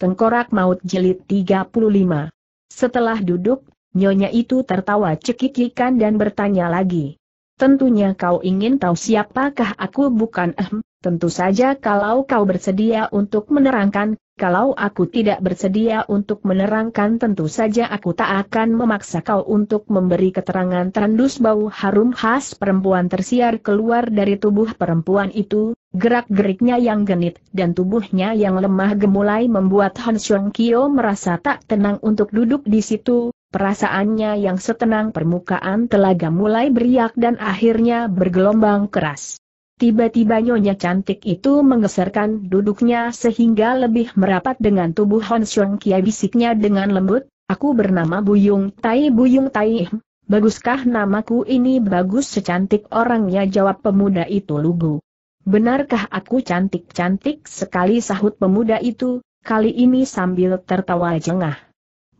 Tengkorak Maut Jelit 35. Setelah duduk, nyonya itu tertawa cekikikan dan bertanya lagi. Tentunya kau ingin tahu siapakah aku bukan ehm, tentu saja kalau kau bersedia untuk menerangkan, kalau aku tidak bersedia untuk menerangkan tentu saja aku tak akan memaksa kau untuk memberi keterangan terendus bau harum khas perempuan tersiar keluar dari tubuh perempuan itu, gerak-geriknya yang genit dan tubuhnya yang lemah gemulai membuat Han Xiong Kyo merasa tak tenang untuk duduk di situ, perasaannya yang setenang permukaan telaga mulai beriak dan akhirnya bergelombang keras. Tiba-tiba nyonya cantik itu menggeserkan duduknya sehingga lebih merapat dengan tubuh Hon Xiong Kia bisiknya dengan lembut, aku bernama Buyung Tai Buyung Tai. Baguskah namaku ini bagus secantik orangnya jawab pemuda itu lugu. Benarkah aku cantik-cantik sekali sahut pemuda itu, kali ini sambil tertawa jengah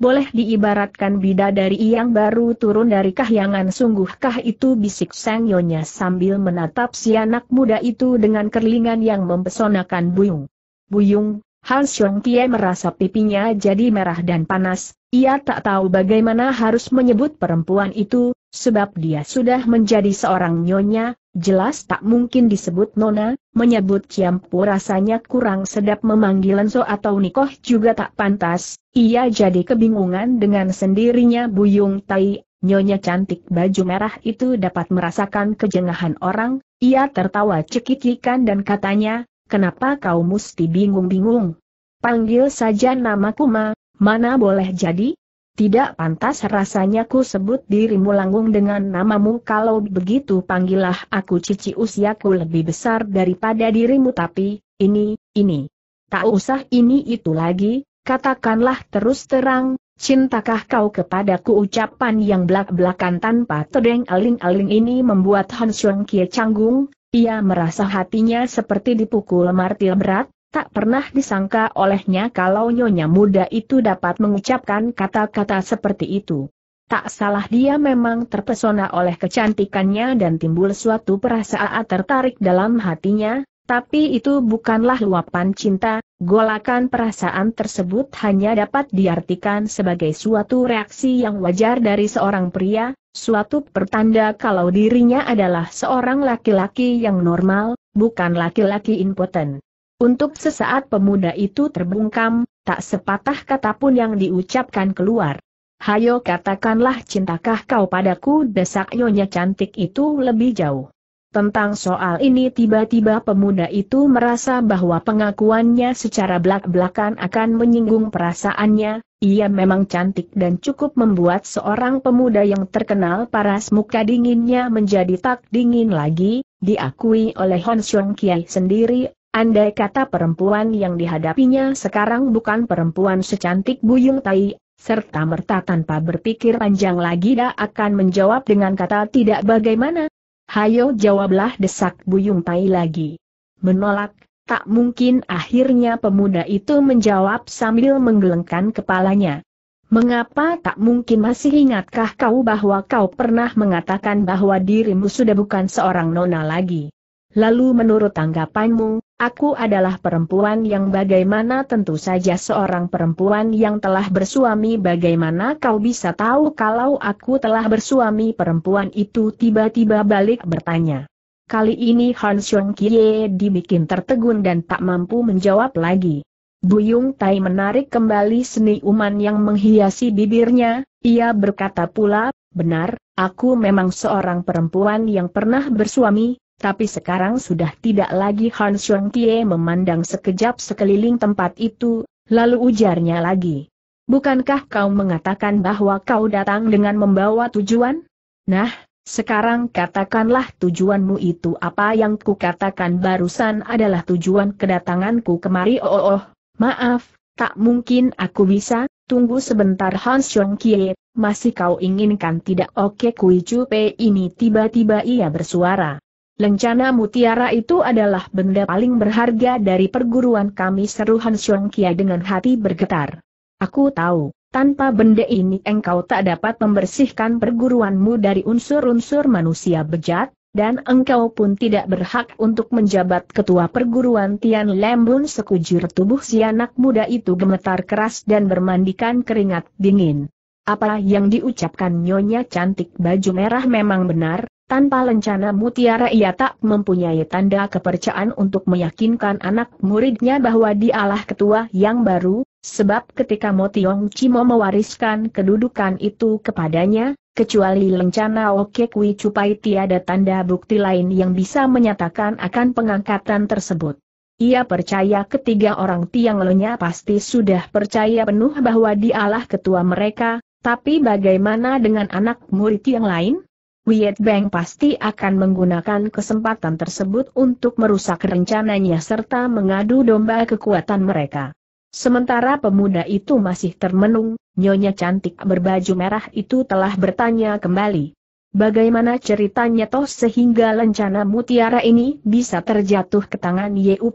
boleh diibaratkan bida dari yang baru turun dari kahyangan sungguhkah itu bisik Sang Nyonya sambil menatap si anak muda itu dengan kerlingan yang mempesonakan Buyung. Buyung, Hal Xiong Tie merasa pipinya jadi merah dan panas, ia tak tahu bagaimana harus menyebut perempuan itu, sebab dia sudah menjadi seorang nyonya, jelas tak mungkin disebut nona, menyebut Ciampu rasanya kurang sedap memanggil Enso atau Nikoh juga tak pantas, ia jadi kebingungan dengan sendirinya Buyung Tai, nyonya cantik baju merah itu dapat merasakan kejengahan orang, ia tertawa cekikikan dan katanya, kenapa kau mesti bingung-bingung? Panggil saja namaku ma, Mana boleh jadi? Tidak pantas rasanya ku sebut dirimu langgung dengan namamu kalau begitu panggillah aku cici usiaku lebih besar daripada dirimu tapi, ini, ini. Tak usah ini itu lagi, katakanlah terus terang, cintakah kau kepadaku ucapan yang belak-belakan tanpa terdeng aling-aling ini membuat Han Xiong Kie canggung, ia merasa hatinya seperti dipukul martil berat, Tak pernah disangka olehnya kalau nyonya muda itu dapat mengucapkan kata-kata seperti itu. Tak salah dia memang terpesona oleh kecantikannya dan timbul suatu perasaan tertarik dalam hatinya, tapi itu bukanlah luapan cinta, golakan perasaan tersebut hanya dapat diartikan sebagai suatu reaksi yang wajar dari seorang pria, suatu pertanda kalau dirinya adalah seorang laki-laki yang normal, bukan laki-laki impoten. Untuk sesaat pemuda itu terbungkam, tak sepatah kata pun yang diucapkan keluar. Hayo katakanlah cintakah kau padaku desak nyonya cantik itu lebih jauh. Tentang soal ini tiba-tiba pemuda itu merasa bahwa pengakuannya secara belak-belakan akan menyinggung perasaannya, ia memang cantik dan cukup membuat seorang pemuda yang terkenal paras muka dinginnya menjadi tak dingin lagi, diakui oleh Hon Xiong Kiai sendiri Andai kata perempuan yang dihadapinya sekarang bukan perempuan secantik Buyung Tai, serta merta tanpa berpikir panjang lagi dia akan menjawab dengan kata tidak bagaimana. Hayo jawablah desak Buyung Tai lagi. Menolak, tak mungkin akhirnya pemuda itu menjawab sambil menggelengkan kepalanya. Mengapa tak mungkin masih ingatkah kau bahwa kau pernah mengatakan bahwa dirimu sudah bukan seorang nona lagi? Lalu menurut tanggapanmu, aku adalah perempuan yang bagaimana tentu saja seorang perempuan yang telah bersuami bagaimana kau bisa tahu kalau aku telah bersuami perempuan itu tiba-tiba balik bertanya. Kali ini Han Xiong Kie dibikin tertegun dan tak mampu menjawab lagi. Buyung Tai menarik kembali seni uman yang menghiasi bibirnya, ia berkata pula, benar, aku memang seorang perempuan yang pernah bersuami, tapi sekarang sudah tidak lagi Han Xiong Tie memandang sekejap sekeliling tempat itu, lalu ujarnya lagi. Bukankah kau mengatakan bahwa kau datang dengan membawa tujuan? Nah, sekarang katakanlah tujuanmu itu apa yang kukatakan barusan adalah tujuan kedatanganku kemari. Oh, oh, oh. maaf, tak mungkin aku bisa, tunggu sebentar Han Xiong Kie, masih kau inginkan tidak oke okay, Kui Chu ini tiba-tiba ia bersuara. Lencana mutiara itu adalah benda paling berharga dari perguruan kami seru Han Xiong Kia dengan hati bergetar. Aku tahu, tanpa benda ini engkau tak dapat membersihkan perguruanmu dari unsur-unsur manusia bejat, dan engkau pun tidak berhak untuk menjabat ketua perguruan Tian Lembun sekujur tubuh si anak muda itu gemetar keras dan bermandikan keringat dingin. Apa yang diucapkan Nyonya cantik baju merah memang benar, tanpa lencana mutiara ia tak mempunyai tanda kepercayaan untuk meyakinkan anak muridnya bahwa dialah ketua yang baru, sebab ketika Motiong Cimo mewariskan kedudukan itu kepadanya, kecuali lencana Oke oh Kui Cupai tiada tanda bukti lain yang bisa menyatakan akan pengangkatan tersebut. Ia percaya ketiga orang tiang lenya pasti sudah percaya penuh bahwa dialah ketua mereka, tapi bagaimana dengan anak murid yang lain? Wiet Beng pasti akan menggunakan kesempatan tersebut untuk merusak rencananya serta mengadu domba kekuatan mereka. Sementara pemuda itu masih termenung, nyonya cantik berbaju merah itu telah bertanya kembali. Bagaimana ceritanya toh sehingga lencana mutiara ini bisa terjatuh ke tangan Yeu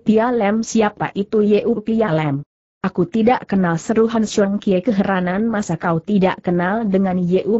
siapa itu Yeu Aku tidak kenal seru Han Xiong Kie keheranan masa kau tidak kenal dengan Yeu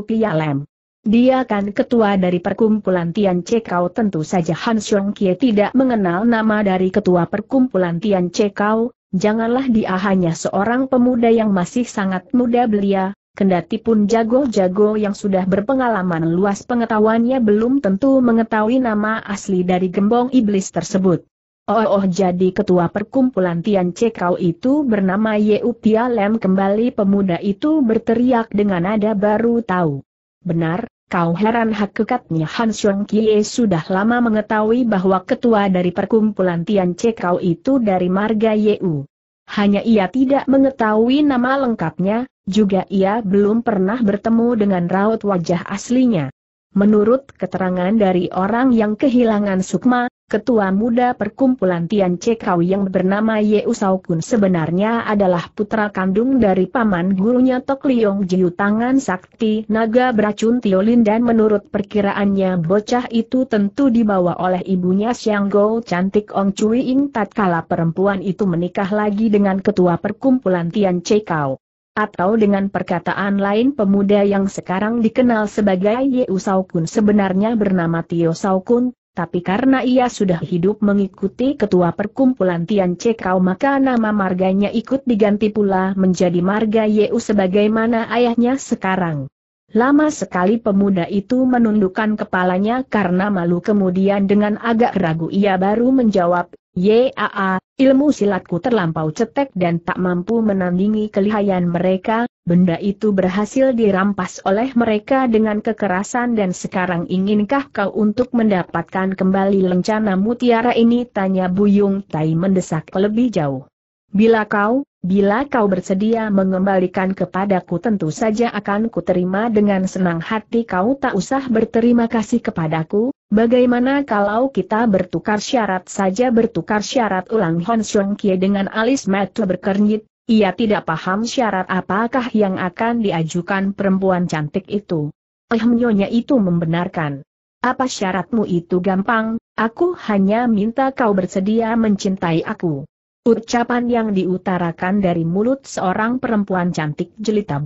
dia kan ketua dari perkumpulan Tian Cekau tentu saja Han Xiong Kie tidak mengenal nama dari ketua perkumpulan Tian Cekau, janganlah dia hanya seorang pemuda yang masih sangat muda belia, kendati pun jago-jago yang sudah berpengalaman luas pengetahuannya belum tentu mengetahui nama asli dari gembong iblis tersebut. Oh, oh jadi ketua perkumpulan Tian Cekau itu bernama Ye Pia Lem kembali pemuda itu berteriak dengan nada baru tahu. Benar, Kau heran hak kekatnya Han Xiong Kie sudah lama mengetahui bahwa ketua dari perkumpulan Tian Kau itu dari marga Yeu. Hanya ia tidak mengetahui nama lengkapnya, juga ia belum pernah bertemu dengan raut wajah aslinya. Menurut keterangan dari orang yang kehilangan Sukma, ketua muda perkumpulan Tian Cekau yang bernama Ye Usau Kun sebenarnya adalah putra kandung dari paman gurunya Tok Liong Jiu Tangan Sakti Naga Beracun Tiolin dan menurut perkiraannya bocah itu tentu dibawa oleh ibunya Xiang Go cantik Ong Cui Ing tatkala perempuan itu menikah lagi dengan ketua perkumpulan Tian Cekau. Atau dengan perkataan lain pemuda yang sekarang dikenal sebagai Yeu Saokun sebenarnya bernama Tio Saukun, tapi karena ia sudah hidup mengikuti ketua perkumpulan Tian Cekau maka nama marganya ikut diganti pula menjadi marga Yeu sebagaimana ayahnya sekarang. Lama sekali pemuda itu menundukkan kepalanya karena malu kemudian dengan agak ragu ia baru menjawab, Yaa, ilmu silatku terlampau cetek dan tak mampu menandingi kelihayan mereka, benda itu berhasil dirampas oleh mereka dengan kekerasan dan sekarang inginkah kau untuk mendapatkan kembali lencana mutiara ini? Tanya Buyung Tai mendesak lebih jauh. Bila kau, Bila kau bersedia mengembalikan kepadaku tentu saja akan kuterima dengan senang hati kau tak usah berterima kasih kepadaku, bagaimana kalau kita bertukar syarat saja bertukar syarat ulang Hon Xiong Kie dengan alis mata berkernyit, ia tidak paham syarat apakah yang akan diajukan perempuan cantik itu. Ehm nyonya itu membenarkan. Apa syaratmu itu gampang, aku hanya minta kau bersedia mencintai aku. Ucapan yang diutarakan dari mulut seorang perempuan cantik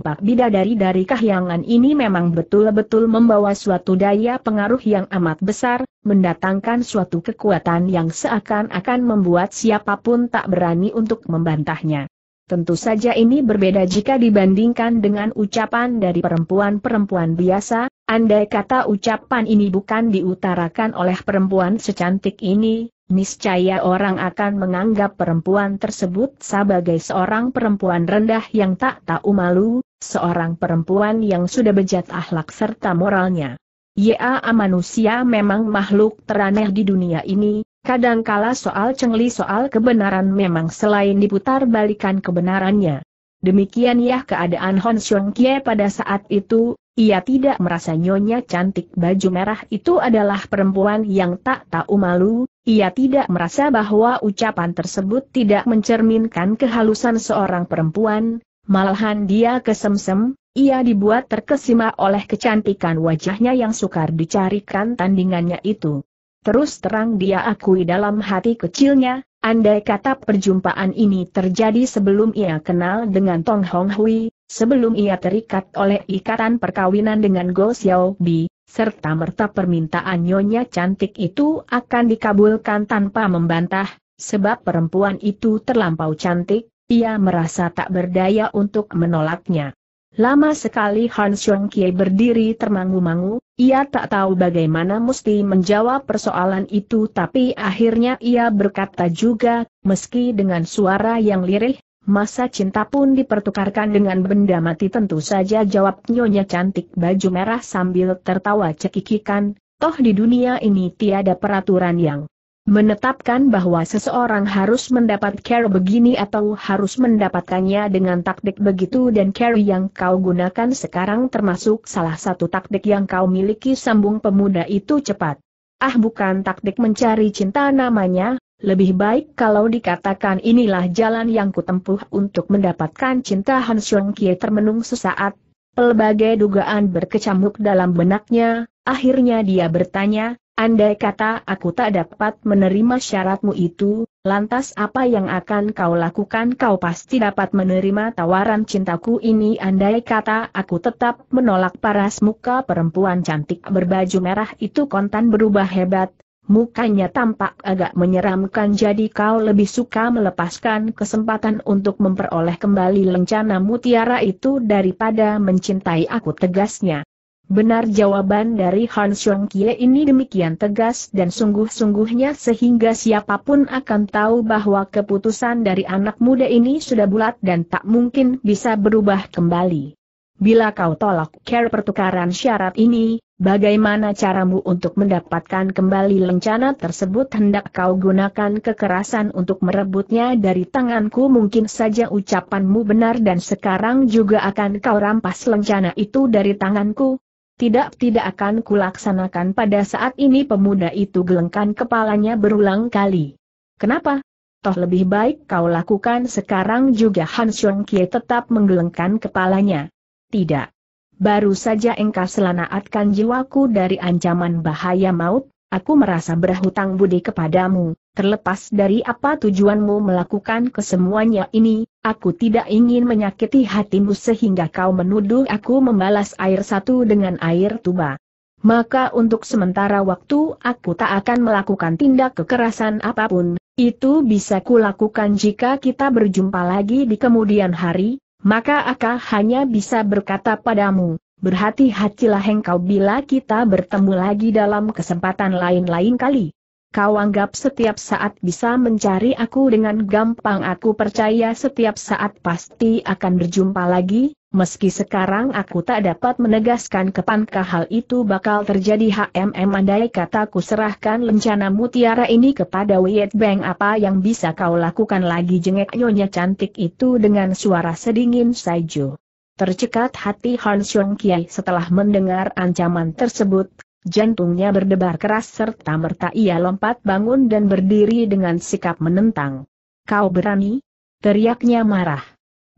bak bidadari dari kahyangan ini memang betul-betul membawa suatu daya pengaruh yang amat besar, mendatangkan suatu kekuatan yang seakan-akan membuat siapapun tak berani untuk membantahnya. Tentu saja ini berbeda jika dibandingkan dengan ucapan dari perempuan-perempuan biasa, andai kata ucapan ini bukan diutarakan oleh perempuan secantik ini, Niscaya orang akan menganggap perempuan tersebut sebagai seorang perempuan rendah yang tak tahu malu, seorang perempuan yang sudah bejat akhlak serta moralnya. Ya manusia memang makhluk teraneh di dunia ini, kadangkala soal cengli soal kebenaran memang selain diputar balikan kebenarannya. Demikian ya keadaan Hon Xiong Kie pada saat itu, ia tidak merasa nyonya cantik baju merah itu adalah perempuan yang tak tahu malu, ia tidak merasa bahwa ucapan tersebut tidak mencerminkan kehalusan seorang perempuan, malahan dia kesemsem, ia dibuat terkesima oleh kecantikan wajahnya yang sukar dicarikan tandingannya itu. Terus terang dia akui dalam hati kecilnya, andai kata perjumpaan ini terjadi sebelum ia kenal dengan Tong Hong Hui, sebelum ia terikat oleh ikatan perkawinan dengan Go Xiao Bi, serta merta permintaan nyonya cantik itu akan dikabulkan tanpa membantah, sebab perempuan itu terlampau cantik, ia merasa tak berdaya untuk menolaknya. Lama sekali Han Xiong Kie berdiri termangu-mangu, ia tak tahu bagaimana mesti menjawab persoalan itu tapi akhirnya ia berkata juga, meski dengan suara yang lirih, Masa cinta pun dipertukarkan dengan benda mati tentu saja jawab nyonya cantik baju merah sambil tertawa cekikikan, toh di dunia ini tiada peraturan yang menetapkan bahwa seseorang harus mendapat care begini atau harus mendapatkannya dengan taktik begitu dan care yang kau gunakan sekarang termasuk salah satu taktik yang kau miliki sambung pemuda itu cepat. Ah bukan taktik mencari cinta namanya, lebih baik kalau dikatakan inilah jalan yang kutempuh untuk mendapatkan cinta Han Xiong Kie termenung sesaat. Pelbagai dugaan berkecamuk dalam benaknya, akhirnya dia bertanya, Andai kata aku tak dapat menerima syaratmu itu, lantas apa yang akan kau lakukan kau pasti dapat menerima tawaran cintaku ini andai kata aku tetap menolak paras muka perempuan cantik berbaju merah itu kontan berubah hebat, mukanya tampak agak menyeramkan jadi kau lebih suka melepaskan kesempatan untuk memperoleh kembali lencana mutiara itu daripada mencintai aku tegasnya. Benar jawaban dari Han Xiong Kie ini demikian tegas dan sungguh-sungguhnya sehingga siapapun akan tahu bahwa keputusan dari anak muda ini sudah bulat dan tak mungkin bisa berubah kembali. Bila kau tolak care pertukaran syarat ini, bagaimana caramu untuk mendapatkan kembali lencana tersebut hendak kau gunakan kekerasan untuk merebutnya dari tanganku mungkin saja ucapanmu benar dan sekarang juga akan kau rampas lencana itu dari tanganku? Tidak, tidak akan kulaksanakan pada saat ini pemuda itu gelengkan kepalanya berulang kali. Kenapa? Toh lebih baik kau lakukan sekarang juga Han Xiong Kie tetap menggelengkan kepalanya. Tidak. Baru saja engkau selanaatkan jiwaku dari ancaman bahaya maut, aku merasa berhutang budi kepadamu, terlepas dari apa tujuanmu melakukan kesemuanya ini, aku tidak ingin menyakiti hatimu sehingga kau menuduh aku membalas air satu dengan air tuba. Maka untuk sementara waktu aku tak akan melakukan tindak kekerasan apapun, itu bisa kulakukan jika kita berjumpa lagi di kemudian hari, maka Aka hanya bisa berkata padamu, berhati-hatilah engkau bila kita bertemu lagi dalam kesempatan lain-lain kali. Kau anggap setiap saat bisa mencari aku dengan gampang aku percaya setiap saat pasti akan berjumpa lagi, Meski sekarang aku tak dapat menegaskan kepankah hal itu bakal terjadi HMM andai kataku serahkan lencana mutiara ini kepada Wiet Bang apa yang bisa kau lakukan lagi jengek nyonya cantik itu dengan suara sedingin saiju. Tercekat hati Han Xiong Kiai setelah mendengar ancaman tersebut, Jantungnya berdebar keras serta merta ia lompat bangun dan berdiri dengan sikap menentang. Kau berani? Teriaknya marah.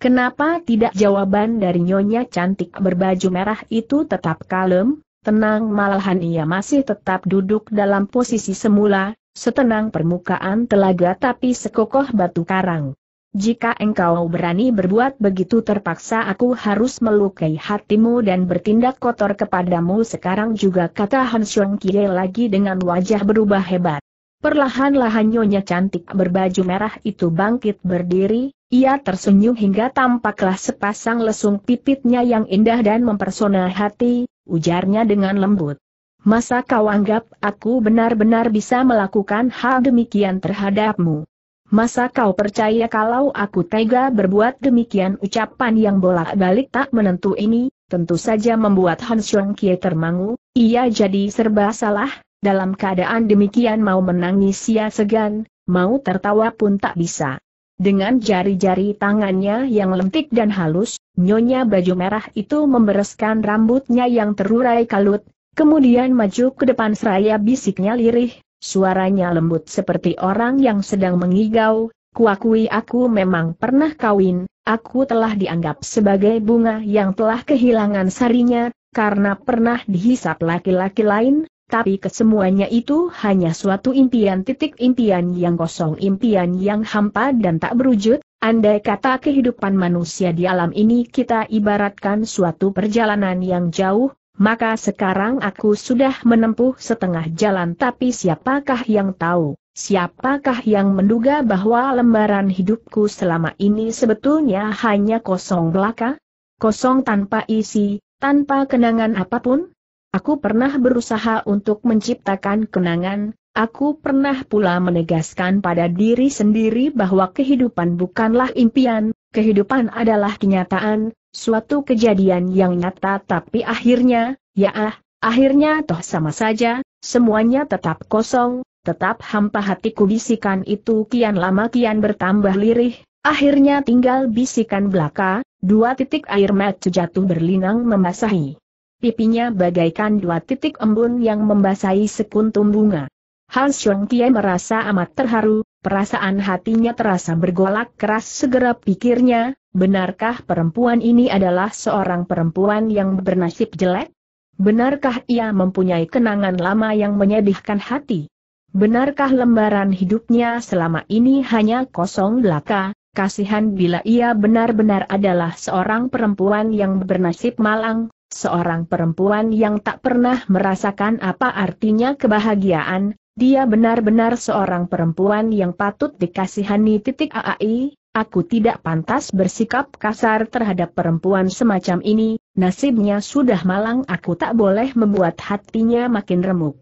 Kenapa tidak jawaban dari nyonya cantik berbaju merah itu tetap kalem, tenang malahan ia masih tetap duduk dalam posisi semula, setenang permukaan telaga tapi sekokoh batu karang. Jika engkau berani berbuat begitu terpaksa aku harus melukai hatimu dan bertindak kotor kepadamu sekarang juga kata Han Xiong Kie lagi dengan wajah berubah hebat. Perlahan-lahan nyonya cantik berbaju merah itu bangkit berdiri, ia tersenyum hingga tampaklah sepasang lesung pipitnya yang indah dan mempersona hati, ujarnya dengan lembut. Masa kau anggap aku benar-benar bisa melakukan hal demikian terhadapmu? Masa kau percaya kalau aku tega berbuat demikian ucapan yang bolak-balik tak menentu ini, tentu saja membuat Han Xiong Kie termangu, ia jadi serba salah, dalam keadaan demikian mau menangis sia segan, mau tertawa pun tak bisa. Dengan jari-jari tangannya yang lentik dan halus, nyonya baju merah itu membereskan rambutnya yang terurai kalut, kemudian maju ke depan seraya bisiknya lirih, suaranya lembut seperti orang yang sedang mengigau, kuakui aku memang pernah kawin, aku telah dianggap sebagai bunga yang telah kehilangan sarinya, karena pernah dihisap laki-laki lain, tapi kesemuanya itu hanya suatu impian titik impian yang kosong impian yang hampa dan tak berwujud, andai kata kehidupan manusia di alam ini kita ibaratkan suatu perjalanan yang jauh, maka sekarang aku sudah menempuh setengah jalan tapi siapakah yang tahu, siapakah yang menduga bahwa lembaran hidupku selama ini sebetulnya hanya kosong belaka? Kosong tanpa isi, tanpa kenangan apapun? Aku pernah berusaha untuk menciptakan kenangan, aku pernah pula menegaskan pada diri sendiri bahwa kehidupan bukanlah impian, kehidupan adalah kenyataan, suatu kejadian yang nyata tapi akhirnya, ya ah, akhirnya toh sama saja, semuanya tetap kosong, tetap hampa hatiku bisikan itu kian lama kian bertambah lirih, akhirnya tinggal bisikan belaka, dua titik air mata jatuh berlinang membasahi pipinya bagaikan dua titik embun yang membasahi sekuntum bunga. Hans Tie merasa amat terharu, perasaan hatinya terasa bergolak keras segera pikirnya, benarkah perempuan ini adalah seorang perempuan yang bernasib jelek? Benarkah ia mempunyai kenangan lama yang menyedihkan hati? Benarkah lembaran hidupnya selama ini hanya kosong belaka, kasihan bila ia benar-benar adalah seorang perempuan yang bernasib malang, seorang perempuan yang tak pernah merasakan apa artinya kebahagiaan, dia benar-benar seorang perempuan yang patut dikasihani titik aai, aku tidak pantas bersikap kasar terhadap perempuan semacam ini, nasibnya sudah malang aku tak boleh membuat hatinya makin remuk.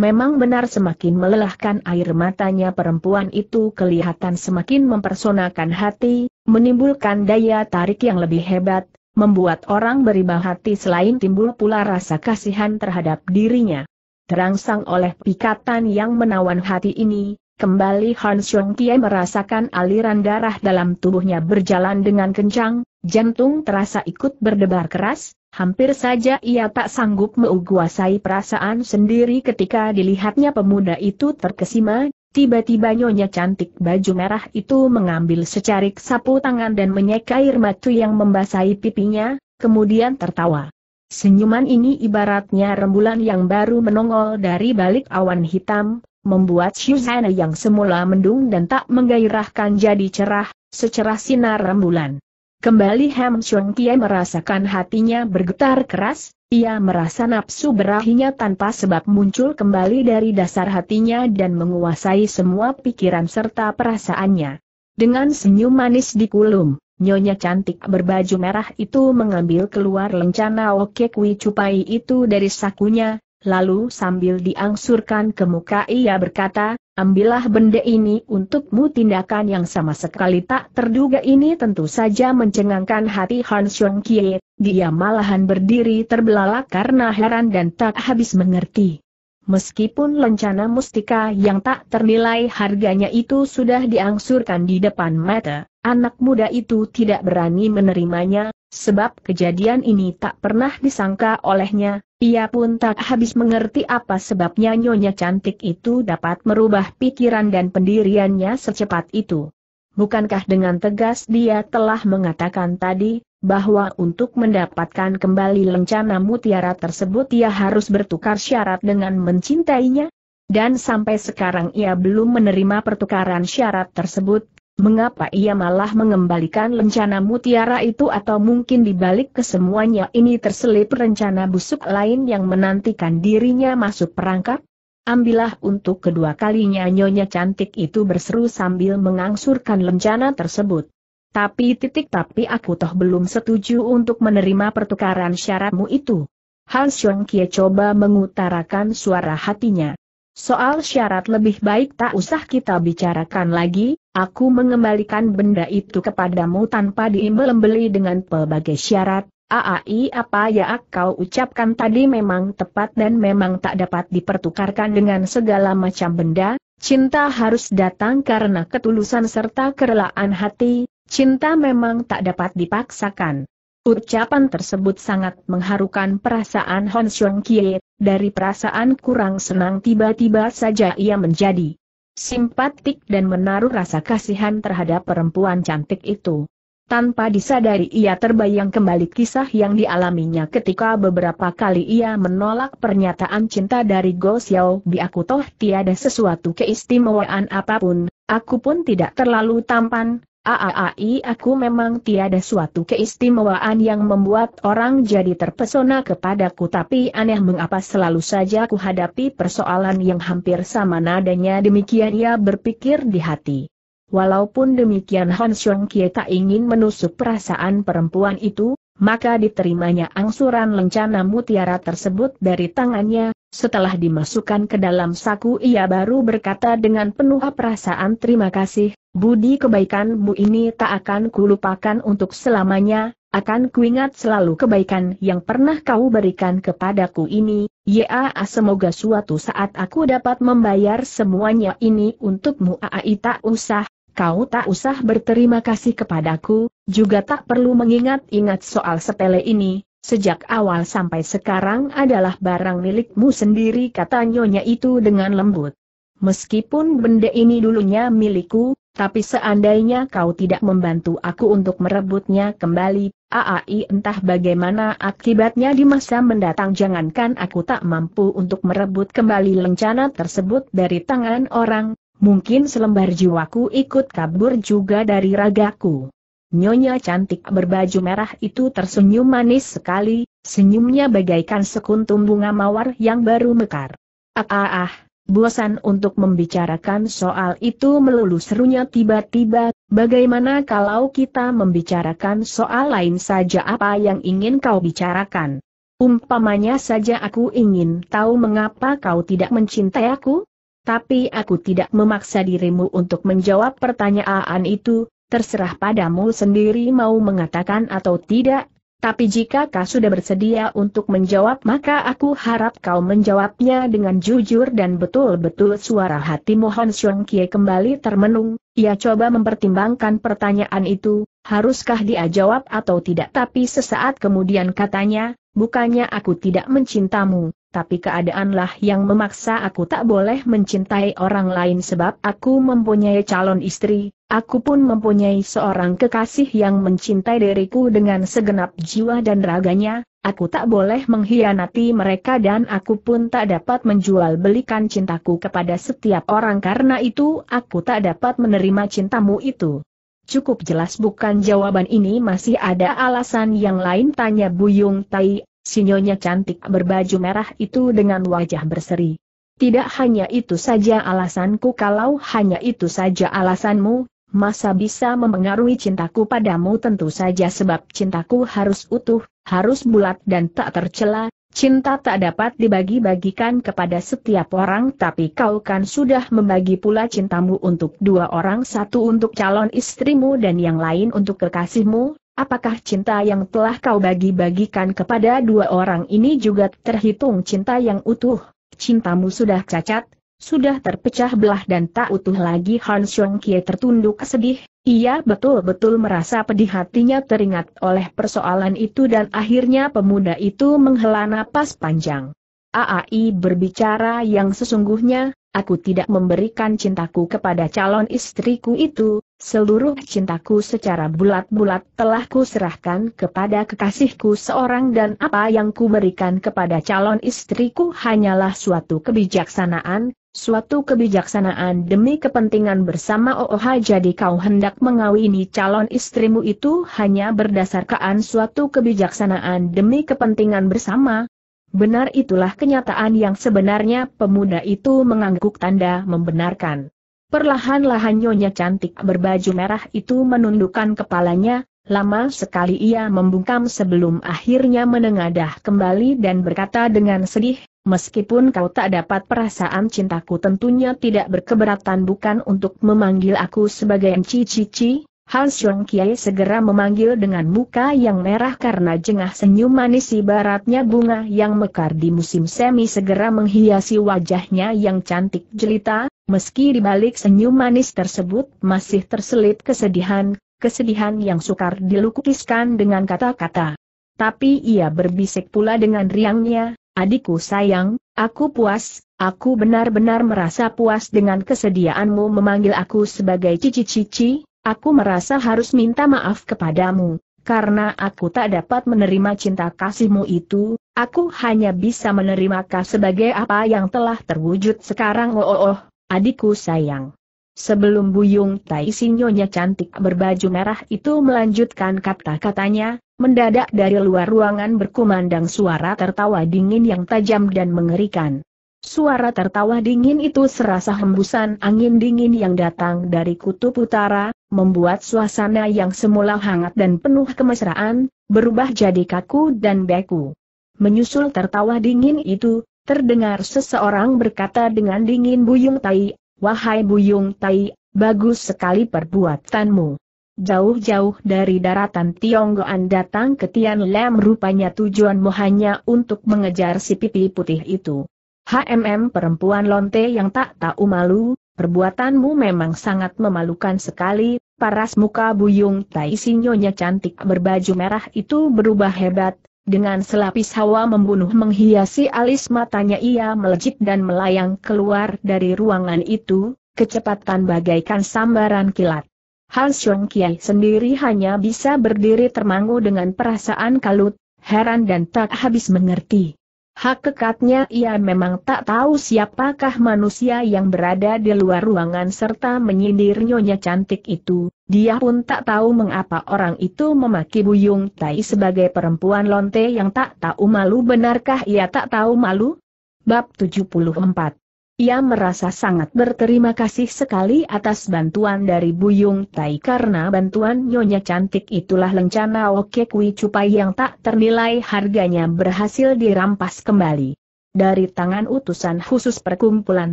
Memang benar semakin melelahkan air matanya perempuan itu kelihatan semakin mempersonakan hati, menimbulkan daya tarik yang lebih hebat, membuat orang beribah hati selain timbul pula rasa kasihan terhadap dirinya. Terangsang oleh pikatan yang menawan hati ini, kembali Han Xiong Tie merasakan aliran darah dalam tubuhnya berjalan dengan kencang, jantung terasa ikut berdebar keras, hampir saja ia tak sanggup menguasai perasaan sendiri ketika dilihatnya pemuda itu terkesima, Tiba-tiba nyonya cantik baju merah itu mengambil secarik sapu tangan dan menyeka air mata yang membasahi pipinya, kemudian tertawa. Senyuman ini ibaratnya rembulan yang baru menongol dari balik awan hitam, membuat Shuzana yang semula mendung dan tak menggairahkan jadi cerah, secerah sinar rembulan. Kembali Ham Chong Kie merasakan hatinya bergetar keras, ia merasa nafsu berahinya tanpa sebab muncul kembali dari dasar hatinya dan menguasai semua pikiran serta perasaannya. Dengan senyum manis di kulum, nyonya cantik berbaju merah itu mengambil keluar lencana Oke Kui Cupai itu dari sakunya, Lalu sambil diangsurkan ke muka ia berkata, ambillah benda ini untukmu tindakan yang sama sekali tak terduga ini tentu saja mencengangkan hati Han Xiong Kie, dia malahan berdiri terbelalak karena heran dan tak habis mengerti. Meskipun lencana mustika yang tak ternilai harganya itu sudah diangsurkan di depan mata, anak muda itu tidak berani menerimanya, sebab kejadian ini tak pernah disangka olehnya, ia pun tak habis mengerti apa sebabnya nyonya cantik itu dapat merubah pikiran dan pendiriannya secepat itu. Bukankah dengan tegas dia telah mengatakan tadi, bahwa untuk mendapatkan kembali lencana mutiara tersebut ia harus bertukar syarat dengan mencintainya? Dan sampai sekarang ia belum menerima pertukaran syarat tersebut, Mengapa ia malah mengembalikan lencana mutiara itu atau mungkin dibalik kesemuanya ini terselip rencana busuk lain yang menantikan dirinya masuk perangkap? Ambillah untuk kedua kalinya nyonya cantik itu berseru sambil mengangsurkan lencana tersebut. Tapi titik tapi aku toh belum setuju untuk menerima pertukaran syaratmu itu. Han Xiong Kie coba mengutarakan suara hatinya. Soal syarat lebih baik tak usah kita bicarakan lagi, Aku mengembalikan benda itu kepadamu tanpa diimbel-embeli dengan pelbagai syarat, Aai apa ya kau ucapkan tadi memang tepat dan memang tak dapat dipertukarkan dengan segala macam benda, cinta harus datang karena ketulusan serta kerelaan hati, cinta memang tak dapat dipaksakan. Ucapan tersebut sangat mengharukan perasaan Hon Xiong Kie, dari perasaan kurang senang tiba-tiba saja ia menjadi simpatik dan menaruh rasa kasihan terhadap perempuan cantik itu. Tanpa disadari ia terbayang kembali kisah yang dialaminya ketika beberapa kali ia menolak pernyataan cinta dari Go Xiao Bi aku toh tiada sesuatu keistimewaan apapun, aku pun tidak terlalu tampan, Aaai aku memang tiada suatu keistimewaan yang membuat orang jadi terpesona kepadaku tapi aneh mengapa selalu saja aku hadapi persoalan yang hampir sama nadanya demikian ia berpikir di hati. Walaupun demikian Han Xiong Kie tak ingin menusuk perasaan perempuan itu, maka diterimanya angsuran lencana mutiara tersebut dari tangannya, setelah dimasukkan ke dalam saku ia baru berkata dengan penuh perasaan terima kasih, Budi kebaikanmu ini tak akan kulupakan untuk selamanya, akan kuingat selalu kebaikan yang pernah kau berikan kepadaku ini, ya semoga suatu saat aku dapat membayar semuanya ini untukmu aai tak usah, kau tak usah berterima kasih kepadaku, juga tak perlu mengingat-ingat soal sepele ini, sejak awal sampai sekarang adalah barang milikmu sendiri kata nyonya itu dengan lembut. Meskipun benda ini dulunya milikku, tapi seandainya kau tidak membantu aku untuk merebutnya kembali, AAI entah bagaimana akibatnya di masa mendatang jangankan aku tak mampu untuk merebut kembali lencana tersebut dari tangan orang, mungkin selembar jiwaku ikut kabur juga dari ragaku. Nyonya cantik berbaju merah itu tersenyum manis sekali, senyumnya bagaikan sekuntum bunga mawar yang baru mekar. Ah ah ah, bosan untuk membicarakan soal itu melulu serunya tiba-tiba, bagaimana kalau kita membicarakan soal lain saja apa yang ingin kau bicarakan? Umpamanya saja aku ingin tahu mengapa kau tidak mencintai aku? Tapi aku tidak memaksa dirimu untuk menjawab pertanyaan itu, terserah padamu sendiri mau mengatakan atau tidak, tapi jika kau sudah bersedia untuk menjawab maka aku harap kau menjawabnya dengan jujur dan betul-betul suara hati Mohon Xiong Kie kembali termenung, ia coba mempertimbangkan pertanyaan itu, haruskah dia jawab atau tidak tapi sesaat kemudian katanya, bukannya aku tidak mencintamu, tapi keadaanlah yang memaksa aku tak boleh mencintai orang lain sebab aku mempunyai calon istri, Aku pun mempunyai seorang kekasih yang mencintai diriku dengan segenap jiwa dan raganya, aku tak boleh mengkhianati mereka dan aku pun tak dapat menjual belikan cintaku kepada setiap orang karena itu aku tak dapat menerima cintamu itu. Cukup jelas bukan jawaban ini masih ada alasan yang lain tanya Buyung Tai, sinyonya cantik berbaju merah itu dengan wajah berseri. Tidak hanya itu saja alasanku kalau hanya itu saja alasanmu, masa bisa memengaruhi cintaku padamu tentu saja sebab cintaku harus utuh, harus bulat dan tak tercela, cinta tak dapat dibagi-bagikan kepada setiap orang tapi kau kan sudah membagi pula cintamu untuk dua orang satu untuk calon istrimu dan yang lain untuk kekasihmu, apakah cinta yang telah kau bagi-bagikan kepada dua orang ini juga terhitung cinta yang utuh? Cintamu sudah cacat, sudah terpecah belah dan tak utuh lagi Han Xiong Kie tertunduk sedih, ia betul-betul merasa pedih hatinya teringat oleh persoalan itu dan akhirnya pemuda itu menghela napas panjang. Aai berbicara yang sesungguhnya, aku tidak memberikan cintaku kepada calon istriku itu, Seluruh cintaku secara bulat-bulat telah kuserahkan kepada kekasihku seorang dan apa yang kuberikan kepada calon istriku hanyalah suatu kebijaksanaan, suatu kebijaksanaan demi kepentingan bersama OOH jadi kau hendak mengawini calon istrimu itu hanya berdasarkan suatu kebijaksanaan demi kepentingan bersama, Benar itulah kenyataan yang sebenarnya pemuda itu mengangguk tanda membenarkan. Perlahan-lahan Nyonya Cantik berbaju merah itu menundukkan kepalanya, lama sekali ia membungkam sebelum akhirnya menengadah kembali dan berkata dengan sedih, Meskipun kau tak dapat perasaan cintaku tentunya tidak berkeberatan bukan untuk memanggil aku sebagai Cici Cici, Hans Long Kiai segera memanggil dengan muka yang merah karena jengah senyum manis ibaratnya bunga yang mekar di musim semi segera menghiasi wajahnya yang cantik jelita, meski dibalik senyum manis tersebut masih terselip kesedihan, kesedihan yang sukar dilukiskan dengan kata-kata. Tapi ia berbisik pula dengan riangnya, adikku sayang, aku puas, aku benar-benar merasa puas dengan kesediaanmu memanggil aku sebagai cici-cici, Aku merasa harus minta maaf kepadamu, karena aku tak dapat menerima cinta kasihmu itu, aku hanya bisa menerima kasih sebagai apa yang telah terwujud sekarang oh oh, oh adikku sayang. Sebelum Buyung Tai Sinyonya cantik berbaju merah itu melanjutkan kata-katanya, mendadak dari luar ruangan berkumandang suara tertawa dingin yang tajam dan mengerikan. Suara tertawa dingin itu serasa hembusan angin dingin yang datang dari kutub utara, membuat suasana yang semula hangat dan penuh kemesraan, berubah jadi kaku dan beku. Menyusul tertawa dingin itu, terdengar seseorang berkata dengan dingin Buyung Tai, Wahai Buyung Tai, bagus sekali perbuatanmu. Jauh-jauh dari daratan Tionggoan datang ke Tian Lam rupanya tujuanmu hanya untuk mengejar si pipi putih itu. HMM perempuan lonte yang tak tahu malu, perbuatanmu memang sangat memalukan sekali, paras muka Buyung Tai Sinyonya cantik berbaju merah itu berubah hebat, dengan selapis hawa membunuh menghiasi alis matanya ia melejit dan melayang keluar dari ruangan itu, kecepatan bagaikan sambaran kilat. Han Xiong Kiai sendiri hanya bisa berdiri termangu dengan perasaan kalut, heran dan tak habis mengerti. Hak kekatnya, ia memang tak tahu siapakah manusia yang berada di luar ruangan serta menyindir nyonya cantik itu, dia pun tak tahu mengapa orang itu memaki Buyung Tai sebagai perempuan lonte yang tak tahu malu benarkah ia tak tahu malu? Bab 74 ia merasa sangat berterima kasih sekali atas bantuan dari Buyung Tai karena bantuan Nyonya Cantik itulah lencana Oke Kui Cupai yang tak ternilai harganya berhasil dirampas kembali. Dari tangan utusan khusus perkumpulan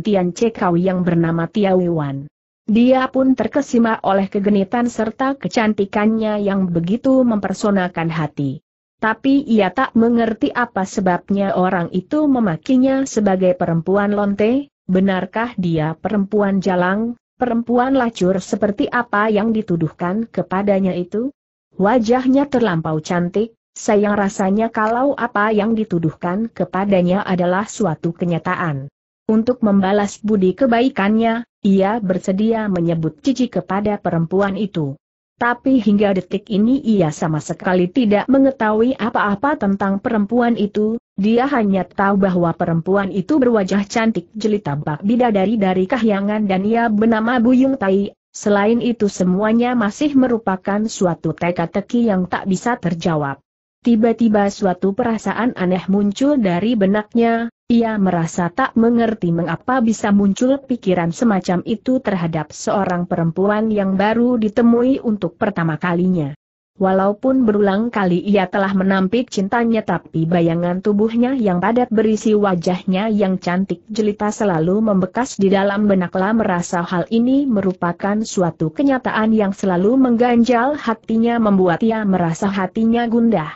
Tian Cekau yang bernama Tia Wiwan. Dia pun terkesima oleh kegenitan serta kecantikannya yang begitu mempersonakan hati. Tapi ia tak mengerti apa sebabnya orang itu memakinya sebagai perempuan lonte, Benarkah dia perempuan jalang, perempuan lacur seperti apa yang dituduhkan kepadanya itu? Wajahnya terlampau cantik, sayang rasanya kalau apa yang dituduhkan kepadanya adalah suatu kenyataan. Untuk membalas budi kebaikannya, ia bersedia menyebut cici kepada perempuan itu. Tapi hingga detik ini ia sama sekali tidak mengetahui apa-apa tentang perempuan itu, dia hanya tahu bahwa perempuan itu berwajah cantik jelita bak bidadari dari Kahyangan dan ia bernama Buyung Tai. Selain itu semuanya masih merupakan suatu teka-teki yang tak bisa terjawab. Tiba-tiba suatu perasaan aneh muncul dari benaknya, ia merasa tak mengerti mengapa bisa muncul pikiran semacam itu terhadap seorang perempuan yang baru ditemui untuk pertama kalinya. Walaupun berulang kali ia telah menampik cintanya tapi bayangan tubuhnya yang padat berisi wajahnya yang cantik jelita selalu membekas di dalam benaklah merasa hal ini merupakan suatu kenyataan yang selalu mengganjal hatinya membuat ia merasa hatinya gundah.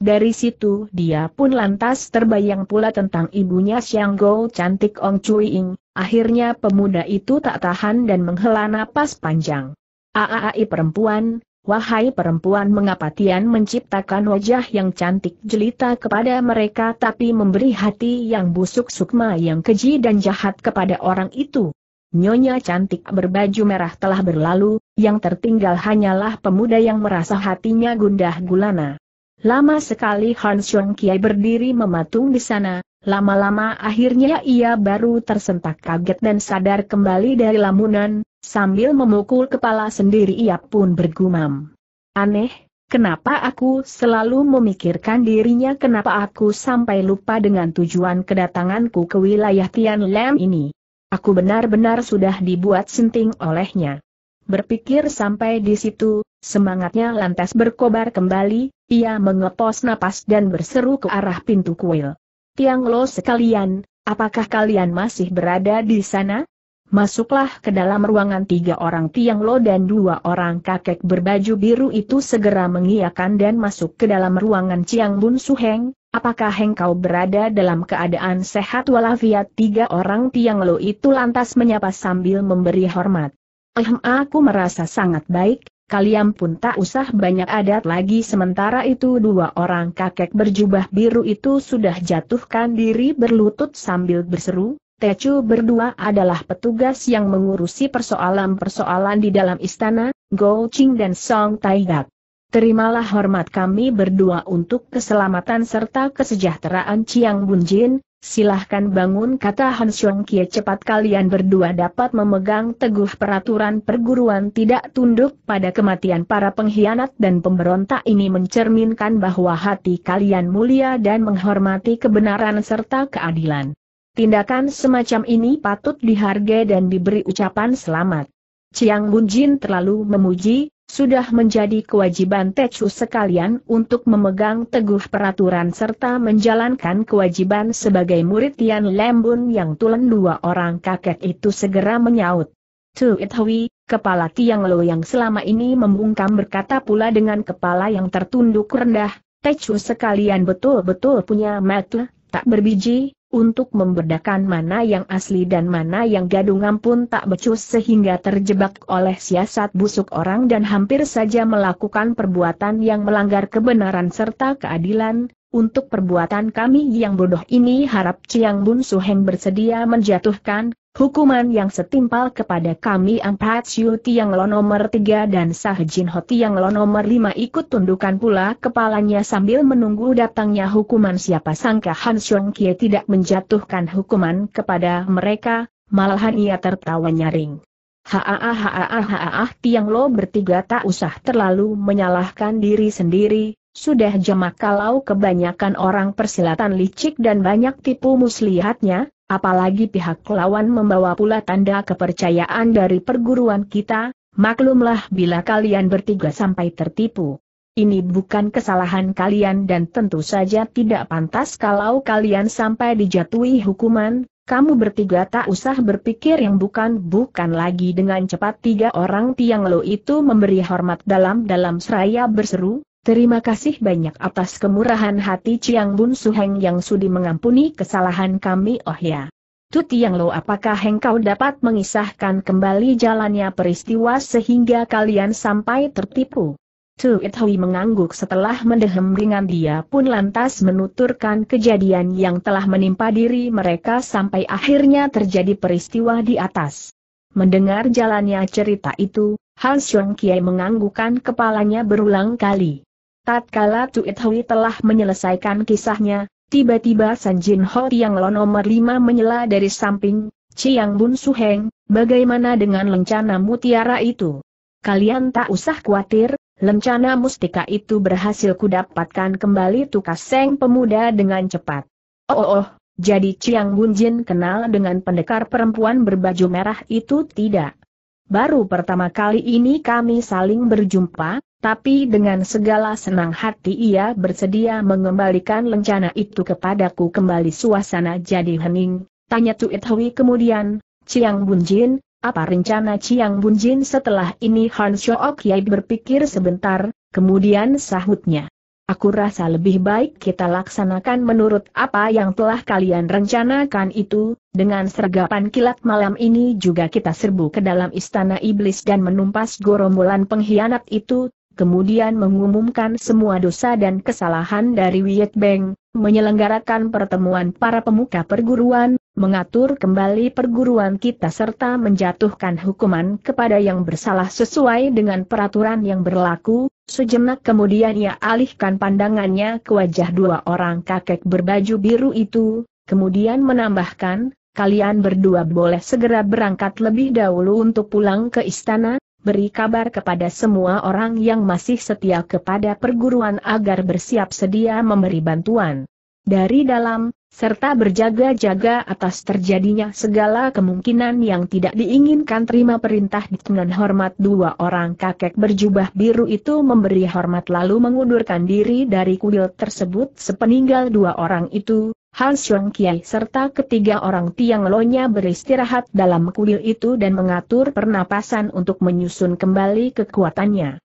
Dari situ dia pun lantas terbayang pula tentang ibunya Xiang Go cantik Ong Chui Ing, akhirnya pemuda itu tak tahan dan menghela napas panjang. Aai perempuan, Wahai perempuan mengapa Tian menciptakan wajah yang cantik jelita kepada mereka tapi memberi hati yang busuk sukma yang keji dan jahat kepada orang itu? Nyonya cantik berbaju merah telah berlalu, yang tertinggal hanyalah pemuda yang merasa hatinya gundah gulana. Lama sekali Han Xiong Kiai berdiri mematung di sana, Lama-lama akhirnya ia baru tersentak kaget dan sadar kembali dari lamunan, sambil memukul kepala sendiri ia pun bergumam. Aneh, Kenapa aku selalu memikirkan dirinya kenapa aku sampai lupa dengan tujuan kedatanganku ke wilayah Tian Lam ini. Aku benar-benar sudah dibuat senting olehnya. Berpikir sampai di situ, semangatnya lantas berkobar kembali, ia mengepos napas dan berseru ke arah pintu kuil. Tiang Lo sekalian, apakah kalian masih berada di sana? Masuklah ke dalam ruangan tiga orang tiang lo dan dua orang kakek berbaju biru itu segera mengiakan dan masuk ke dalam ruangan Ciang Bun Su Heng. apakah engkau berada dalam keadaan sehat walafiat tiga orang tiang lo itu lantas menyapa sambil memberi hormat. Ehm aku merasa sangat baik, kalian pun tak usah banyak adat lagi sementara itu dua orang kakek berjubah biru itu sudah jatuhkan diri berlutut sambil berseru, Tecu berdua adalah petugas yang mengurusi persoalan-persoalan di dalam istana, Go Ching dan Song Taigak. Terimalah hormat kami berdua untuk keselamatan serta kesejahteraan Chiang Bunjin, Silahkan bangun kata Han Xiong Kie cepat kalian berdua dapat memegang teguh peraturan perguruan tidak tunduk pada kematian para pengkhianat dan pemberontak ini mencerminkan bahwa hati kalian mulia dan menghormati kebenaran serta keadilan. Tindakan semacam ini patut dihargai dan diberi ucapan selamat. Chiang Bunjin terlalu memuji, sudah menjadi kewajiban Techu sekalian untuk memegang teguh peraturan serta menjalankan kewajiban sebagai murid Tian Lembun yang tulen dua orang kakek itu segera menyaut. Tu Hui, kepala Tiang Lo yang selama ini membungkam berkata pula dengan kepala yang tertunduk rendah, Techu sekalian betul-betul punya mata, tak berbiji, untuk membedakan mana yang asli dan mana yang gadungan pun tak becus sehingga terjebak oleh siasat busuk orang dan hampir saja melakukan perbuatan yang melanggar kebenaran serta keadilan. Untuk perbuatan kami yang bodoh ini harap Ciang Bun Suheng bersedia menjatuhkan, Hukuman yang setimpal kepada kami empat Siu Tiang Lo nomor tiga dan Sah Jin Hoti yang Lo nomor lima ikut tundukan pula kepalanya sambil menunggu datangnya hukuman siapa sangka Han Xiong Kie tidak menjatuhkan hukuman kepada mereka, malahan ia tertawa nyaring. Haa haa haa Tiang Lo bertiga tak usah terlalu menyalahkan diri sendiri, sudah jamak kalau kebanyakan orang persilatan licik dan banyak tipu muslihatnya, apalagi pihak lawan membawa pula tanda kepercayaan dari perguruan kita, maklumlah bila kalian bertiga sampai tertipu. Ini bukan kesalahan kalian dan tentu saja tidak pantas kalau kalian sampai dijatuhi hukuman, kamu bertiga tak usah berpikir yang bukan-bukan lagi dengan cepat tiga orang Tiang Lo itu memberi hormat dalam-dalam seraya berseru, Terima kasih banyak atas kemurahan hati Chiang Bun Suheng yang sudi mengampuni kesalahan kami oh ya. Tut Yang Lo apakah engkau dapat mengisahkan kembali jalannya peristiwa sehingga kalian sampai tertipu? Tuit Hui mengangguk setelah mendehem ringan dia pun lantas menuturkan kejadian yang telah menimpa diri mereka sampai akhirnya terjadi peristiwa di atas. Mendengar jalannya cerita itu, Hans Xiong Kiai menganggukkan kepalanya berulang kali. Tatkala Tuit Hui telah menyelesaikan kisahnya, tiba-tiba San Jin Ho Tiang Lo nomor lima menyela dari samping, Ciang Bun Suheng, bagaimana dengan lencana mutiara itu? Kalian tak usah khawatir, lencana mustika itu berhasil kudapatkan kembali tukas seng pemuda dengan cepat. Oh oh oh, jadi Ciang Bun Jin kenal dengan pendekar perempuan berbaju merah itu tidak? Baru pertama kali ini kami saling berjumpa, tapi dengan segala senang hati ia bersedia mengembalikan lencana itu kepadaku kembali suasana jadi hening, tanya Tuit Hui kemudian, Ciang Bunjin, apa rencana Ciang Bunjin setelah ini Han Shook Yai berpikir sebentar, kemudian sahutnya. Aku rasa lebih baik kita laksanakan menurut apa yang telah kalian rencanakan itu, dengan sergapan kilat malam ini juga kita serbu ke dalam istana iblis dan menumpas gorombolan pengkhianat itu, kemudian mengumumkan semua dosa dan kesalahan dari Wiet Beng, menyelenggarakan pertemuan para pemuka perguruan, mengatur kembali perguruan kita serta menjatuhkan hukuman kepada yang bersalah sesuai dengan peraturan yang berlaku, sejenak kemudian ia alihkan pandangannya ke wajah dua orang kakek berbaju biru itu, kemudian menambahkan, kalian berdua boleh segera berangkat lebih dahulu untuk pulang ke istana, beri kabar kepada semua orang yang masih setia kepada perguruan agar bersiap sedia memberi bantuan. Dari dalam, serta berjaga-jaga atas terjadinya segala kemungkinan yang tidak diinginkan terima perintah dengan hormat dua orang kakek berjubah biru itu memberi hormat lalu mengundurkan diri dari kuil tersebut sepeninggal dua orang itu, Han Siong Kiai serta ketiga orang tiang lonya beristirahat dalam kuil itu dan mengatur pernapasan untuk menyusun kembali kekuatannya.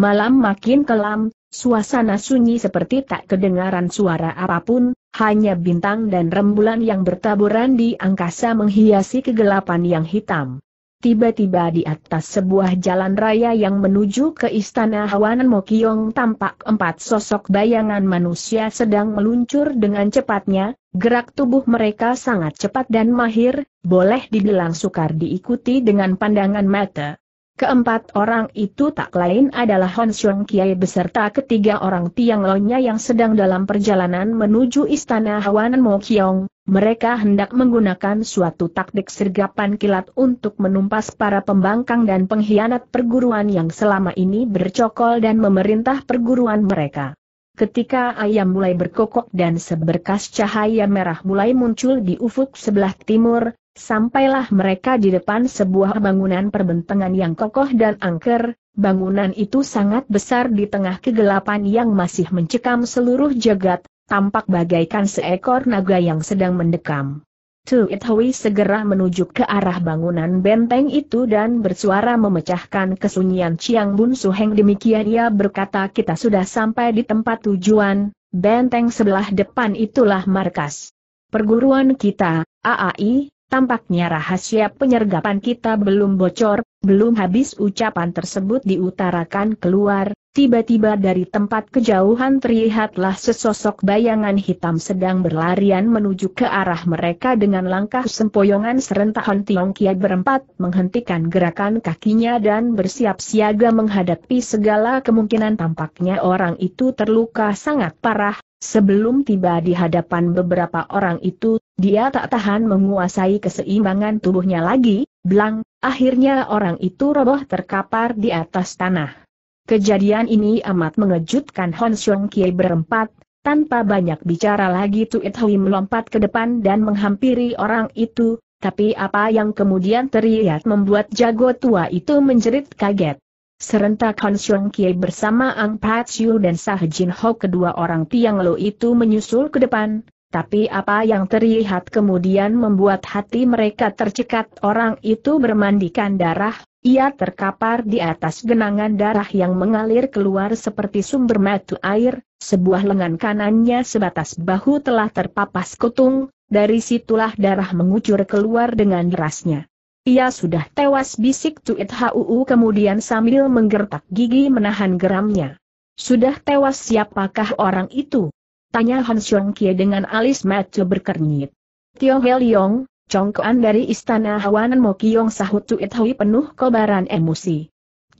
Malam makin kelam, suasana sunyi seperti tak kedengaran suara apapun, hanya bintang dan rembulan yang bertaburan di angkasa menghiasi kegelapan yang hitam. Tiba-tiba di atas sebuah jalan raya yang menuju ke istana Hawanan Mokyong tampak empat sosok bayangan manusia sedang meluncur dengan cepatnya, gerak tubuh mereka sangat cepat dan mahir, boleh dibilang sukar diikuti dengan pandangan mata. Keempat orang itu tak lain adalah Hon Xiong Kiai beserta ketiga orang Tiang Lonya yang sedang dalam perjalanan menuju istana Hawanan Mokyong, mereka hendak menggunakan suatu taktik sergapan kilat untuk menumpas para pembangkang dan pengkhianat perguruan yang selama ini bercokol dan memerintah perguruan mereka. Ketika ayam mulai berkokok dan seberkas cahaya merah mulai muncul di ufuk sebelah timur, sampailah mereka di depan sebuah bangunan perbentangan yang kokoh dan angker, bangunan itu sangat besar di tengah kegelapan yang masih mencekam seluruh jagat, tampak bagaikan seekor naga yang sedang mendekam. Tu Tuithui segera menuju ke arah bangunan benteng itu dan bersuara memecahkan kesunyian Chiang Bun Su Heng. demikian ia berkata kita sudah sampai di tempat tujuan, benteng sebelah depan itulah markas. Perguruan kita, AAI, Tampaknya rahasia penyergapan kita belum bocor, belum habis ucapan tersebut diutarakan keluar, Tiba-tiba dari tempat kejauhan terlihatlah sesosok bayangan hitam sedang berlarian menuju ke arah mereka dengan langkah sempoyongan serentak Hon Tiong Kiat berempat menghentikan gerakan kakinya dan bersiap siaga menghadapi segala kemungkinan tampaknya orang itu terluka sangat parah. Sebelum tiba di hadapan beberapa orang itu, dia tak tahan menguasai keseimbangan tubuhnya lagi, belang, akhirnya orang itu roboh terkapar di atas tanah. Kejadian ini amat mengejutkan Hon Xiong Kie berempat, tanpa banyak bicara lagi Tuit Hui melompat ke depan dan menghampiri orang itu, tapi apa yang kemudian terlihat membuat jago tua itu menjerit kaget. Serentak Hon Xiong Kie bersama Ang Pat Siu dan Sah Jin Ho kedua orang Tiang Lo itu menyusul ke depan, tapi apa yang terlihat kemudian membuat hati mereka tercekat orang itu bermandikan darah, ia terkapar di atas genangan darah yang mengalir keluar seperti sumber mata air, sebuah lengan kanannya sebatas bahu telah terpapas kutung, dari situlah darah mengucur keluar dengan derasnya. Ia sudah tewas bisik Tuit Huu kemudian sambil menggertak gigi menahan geramnya. Sudah tewas siapakah orang itu? Tanya Han Xiong Kie dengan alis mata berkernyit. Tio Hel Yong. Congkoan dari istana Hawanan Mokyong sahut Tuit Hui penuh kobaran emosi.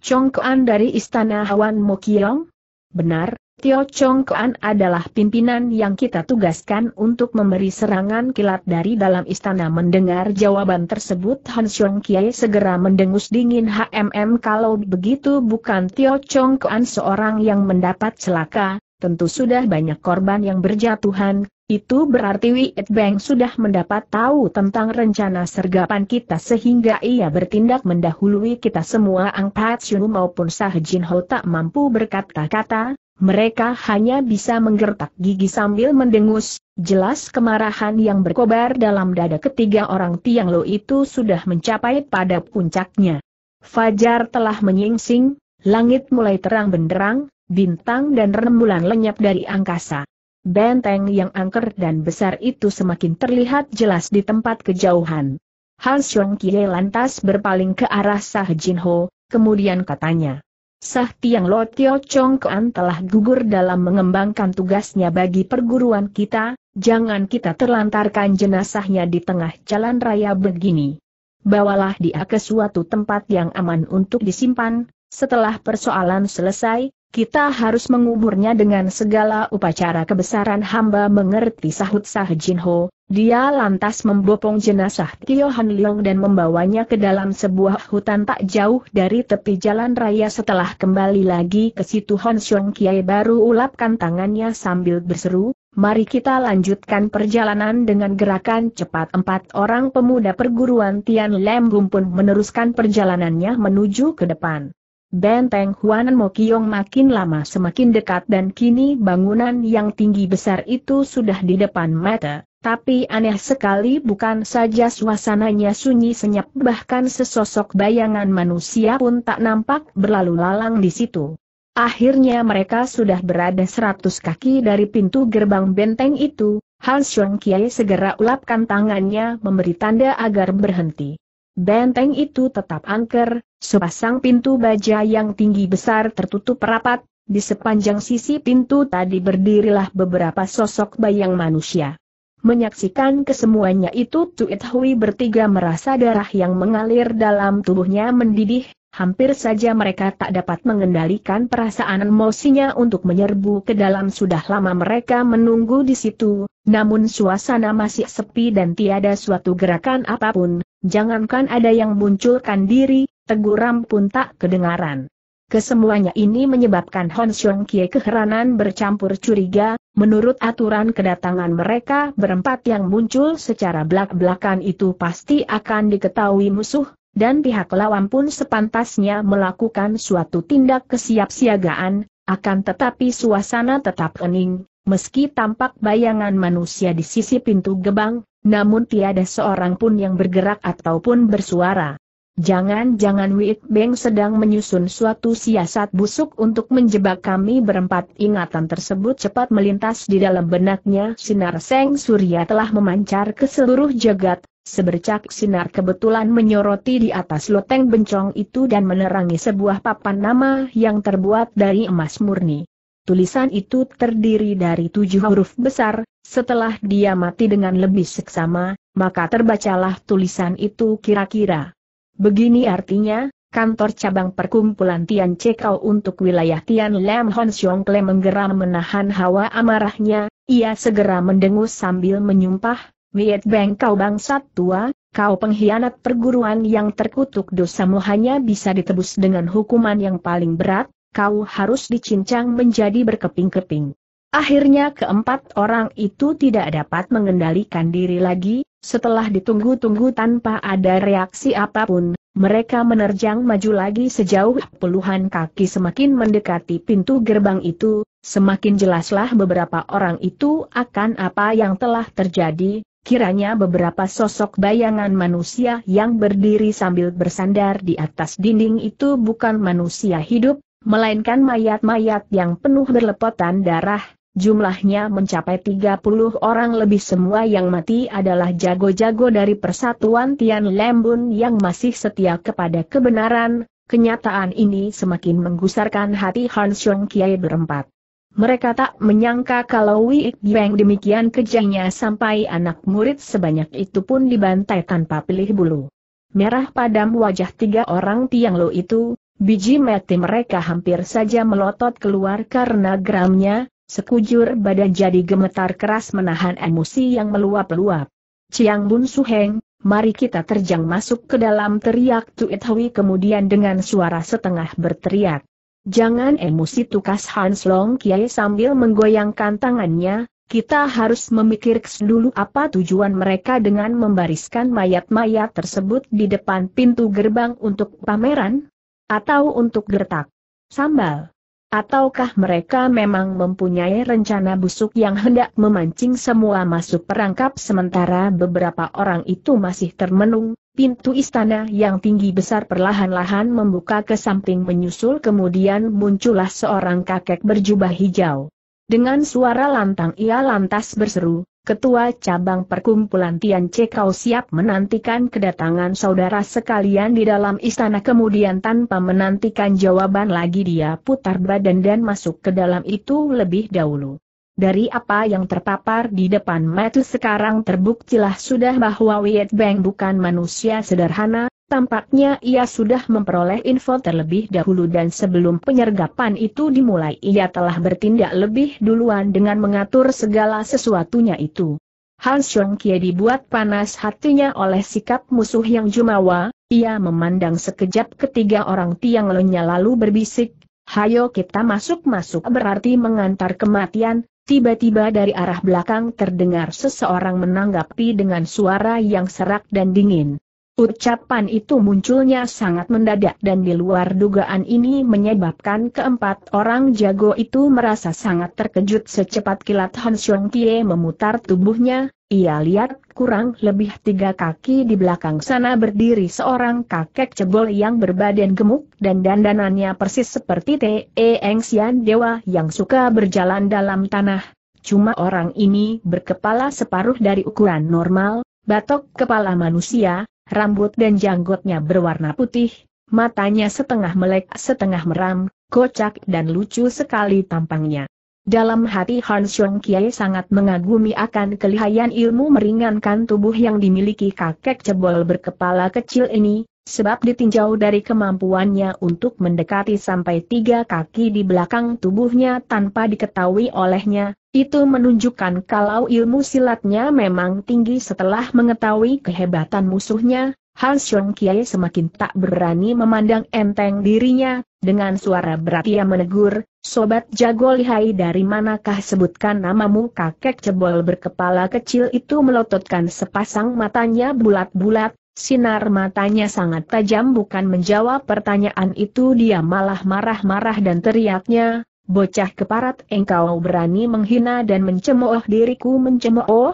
Congkoan dari istana Hawan Mokyong? Benar, Tio Congkoan adalah pimpinan yang kita tugaskan untuk memberi serangan kilat dari dalam istana mendengar jawaban tersebut Han Xiong Kiai segera mendengus dingin HMM kalau begitu bukan Tio Congkoan seorang yang mendapat celaka, tentu sudah banyak korban yang berjatuhan, itu berarti Wiet Beng sudah mendapat tahu tentang rencana sergapan kita sehingga ia bertindak mendahului kita semua Ang Shun maupun Sah Jin Ho tak mampu berkata-kata, mereka hanya bisa menggertak gigi sambil mendengus, jelas kemarahan yang berkobar dalam dada ketiga orang Tiang Lo itu sudah mencapai pada puncaknya. Fajar telah menyingsing, langit mulai terang benderang, bintang dan rembulan lenyap dari angkasa. Benteng yang angker dan besar itu semakin terlihat jelas di tempat kejauhan. Han Xiong Kie lantas berpaling ke arah Sah Jin Ho, kemudian katanya. Sah Tiang Lo Tio Chong Kuan telah gugur dalam mengembangkan tugasnya bagi perguruan kita, jangan kita terlantarkan jenazahnya di tengah jalan raya begini. Bawalah dia ke suatu tempat yang aman untuk disimpan, setelah persoalan selesai, kita harus menguburnya dengan segala upacara kebesaran hamba mengerti sahut Sah Jin Ho, dia lantas membopong jenazah Tio Han Leong dan membawanya ke dalam sebuah hutan tak jauh dari tepi jalan raya setelah kembali lagi ke situ Hon Xiong Kiai baru ulapkan tangannya sambil berseru, mari kita lanjutkan perjalanan dengan gerakan cepat empat orang pemuda perguruan Tian Lembum pun meneruskan perjalanannya menuju ke depan. Benteng Huanan Mokiong makin lama semakin dekat dan kini bangunan yang tinggi besar itu sudah di depan mata. Tapi aneh sekali bukan saja suasananya sunyi senyap bahkan sesosok bayangan manusia pun tak nampak berlalu lalang di situ. Akhirnya mereka sudah berada seratus kaki dari pintu gerbang benteng itu, Han Xiong Kiai segera ulapkan tangannya memberi tanda agar berhenti. Benteng itu tetap angker, sepasang pintu baja yang tinggi besar tertutup rapat, di sepanjang sisi pintu tadi berdirilah beberapa sosok bayang manusia. Menyaksikan kesemuanya itu Tuit Hui bertiga merasa darah yang mengalir dalam tubuhnya mendidih, hampir saja mereka tak dapat mengendalikan perasaan emosinya untuk menyerbu ke dalam sudah lama mereka menunggu di situ, namun suasana masih sepi dan tiada suatu gerakan apapun, jangankan ada yang munculkan diri, teguram pun tak kedengaran. Kesemuanya ini menyebabkan Hon Xiong Kie keheranan bercampur curiga, menurut aturan kedatangan mereka berempat yang muncul secara belak-belakan itu pasti akan diketahui musuh, dan pihak lawan pun sepantasnya melakukan suatu tindak kesiapsiagaan, akan tetapi suasana tetap ening, meski tampak bayangan manusia di sisi pintu gebang, namun tiada seorang pun yang bergerak ataupun bersuara. Jangan-jangan Wit Beng sedang menyusun suatu siasat busuk untuk menjebak kami berempat ingatan tersebut cepat melintas di dalam benaknya sinar Seng Surya telah memancar ke seluruh jagat, Sebercak sinar kebetulan menyoroti di atas loteng bencong itu dan menerangi sebuah papan nama yang terbuat dari emas murni. Tulisan itu terdiri dari tujuh huruf besar, setelah dia mati dengan lebih seksama, maka terbacalah tulisan itu kira-kira. Begini artinya, kantor cabang perkumpulan Tian Cekau untuk wilayah Tian Lam Hon Xiong Kle menggeram menahan hawa amarahnya, ia segera mendengus sambil menyumpah, Wiet Beng kau bangsat tua, kau pengkhianat perguruan yang terkutuk dosamu hanya bisa ditebus dengan hukuman yang paling berat, kau harus dicincang menjadi berkeping-keping. Akhirnya keempat orang itu tidak dapat mengendalikan diri lagi, setelah ditunggu-tunggu tanpa ada reaksi apapun, mereka menerjang maju lagi sejauh puluhan kaki semakin mendekati pintu gerbang itu, semakin jelaslah beberapa orang itu akan apa yang telah terjadi, Kiranya beberapa sosok bayangan manusia yang berdiri sambil bersandar di atas dinding itu bukan manusia hidup, melainkan mayat-mayat yang penuh berlepotan darah, jumlahnya mencapai 30 orang lebih semua yang mati adalah jago-jago dari persatuan Tian Lembun yang masih setia kepada kebenaran, kenyataan ini semakin menggusarkan hati Han Xiong Kiai berempat. Mereka tak menyangka kalau Wei Beng demikian kejahnya sampai anak murid sebanyak itu pun dibantai tanpa pilih bulu. Merah padam wajah tiga orang tiang lo itu, biji mati mereka hampir saja melotot keluar karena geramnya, sekujur badan jadi gemetar keras menahan emosi yang meluap-luap. Ciang Bun Suheng, mari kita terjang masuk ke dalam teriak Tuit Hui kemudian dengan suara setengah berteriak. Jangan emosi tukas Hans Long Kiai sambil menggoyangkan tangannya, kita harus memikirkan dulu apa tujuan mereka dengan membariskan mayat-mayat tersebut di depan pintu gerbang untuk pameran? Atau untuk gertak? Sambal? Ataukah mereka memang mempunyai rencana busuk yang hendak memancing semua masuk perangkap sementara beberapa orang itu masih termenung, pintu istana yang tinggi besar perlahan-lahan membuka ke samping menyusul kemudian muncullah seorang kakek berjubah hijau. Dengan suara lantang ia lantas berseru, Ketua Cabang Perkumpulan Tian kau siap menantikan kedatangan saudara sekalian di dalam istana kemudian tanpa menantikan jawaban lagi dia putar badan dan masuk ke dalam itu lebih dahulu. Dari apa yang terpapar di depan mata sekarang terbuktilah sudah bahwa Wiet Beng bukan manusia sederhana, Tampaknya ia sudah memperoleh info terlebih dahulu dan sebelum penyergapan itu dimulai ia telah bertindak lebih duluan dengan mengatur segala sesuatunya itu. Han Xiong Kie dibuat panas hatinya oleh sikap musuh yang jumawa, ia memandang sekejap ketiga orang tiang lenya lalu berbisik, Hayo kita masuk-masuk berarti mengantar kematian, tiba-tiba dari arah belakang terdengar seseorang menanggapi dengan suara yang serak dan dingin. Ucapan itu munculnya sangat mendadak dan di luar dugaan ini menyebabkan keempat orang jago itu merasa sangat terkejut secepat kilat Han Xiong Kie memutar tubuhnya, ia lihat kurang lebih tiga kaki di belakang sana berdiri seorang kakek cebol yang berbadan gemuk dan dandanannya persis seperti T.E. Eng Xian Dewa yang suka berjalan dalam tanah. Cuma orang ini berkepala separuh dari ukuran normal, batok kepala manusia, rambut dan janggutnya berwarna putih, matanya setengah melek setengah meram, kocak dan lucu sekali tampangnya. Dalam hati Han Xiong Kiai sangat mengagumi akan kelihayan ilmu meringankan tubuh yang dimiliki kakek cebol berkepala kecil ini, sebab ditinjau dari kemampuannya untuk mendekati sampai tiga kaki di belakang tubuhnya tanpa diketahui olehnya, itu menunjukkan kalau ilmu silatnya memang tinggi setelah mengetahui kehebatan musuhnya, Han Xiong Kiai semakin tak berani memandang enteng dirinya, dengan suara berat ia menegur, Sobat jago lihai dari manakah sebutkan namamu kakek cebol berkepala kecil itu melototkan sepasang matanya bulat-bulat, sinar matanya sangat tajam bukan menjawab pertanyaan itu dia malah marah-marah dan teriaknya, Bocah keparat engkau berani menghina dan mencemooh diriku mencemooh?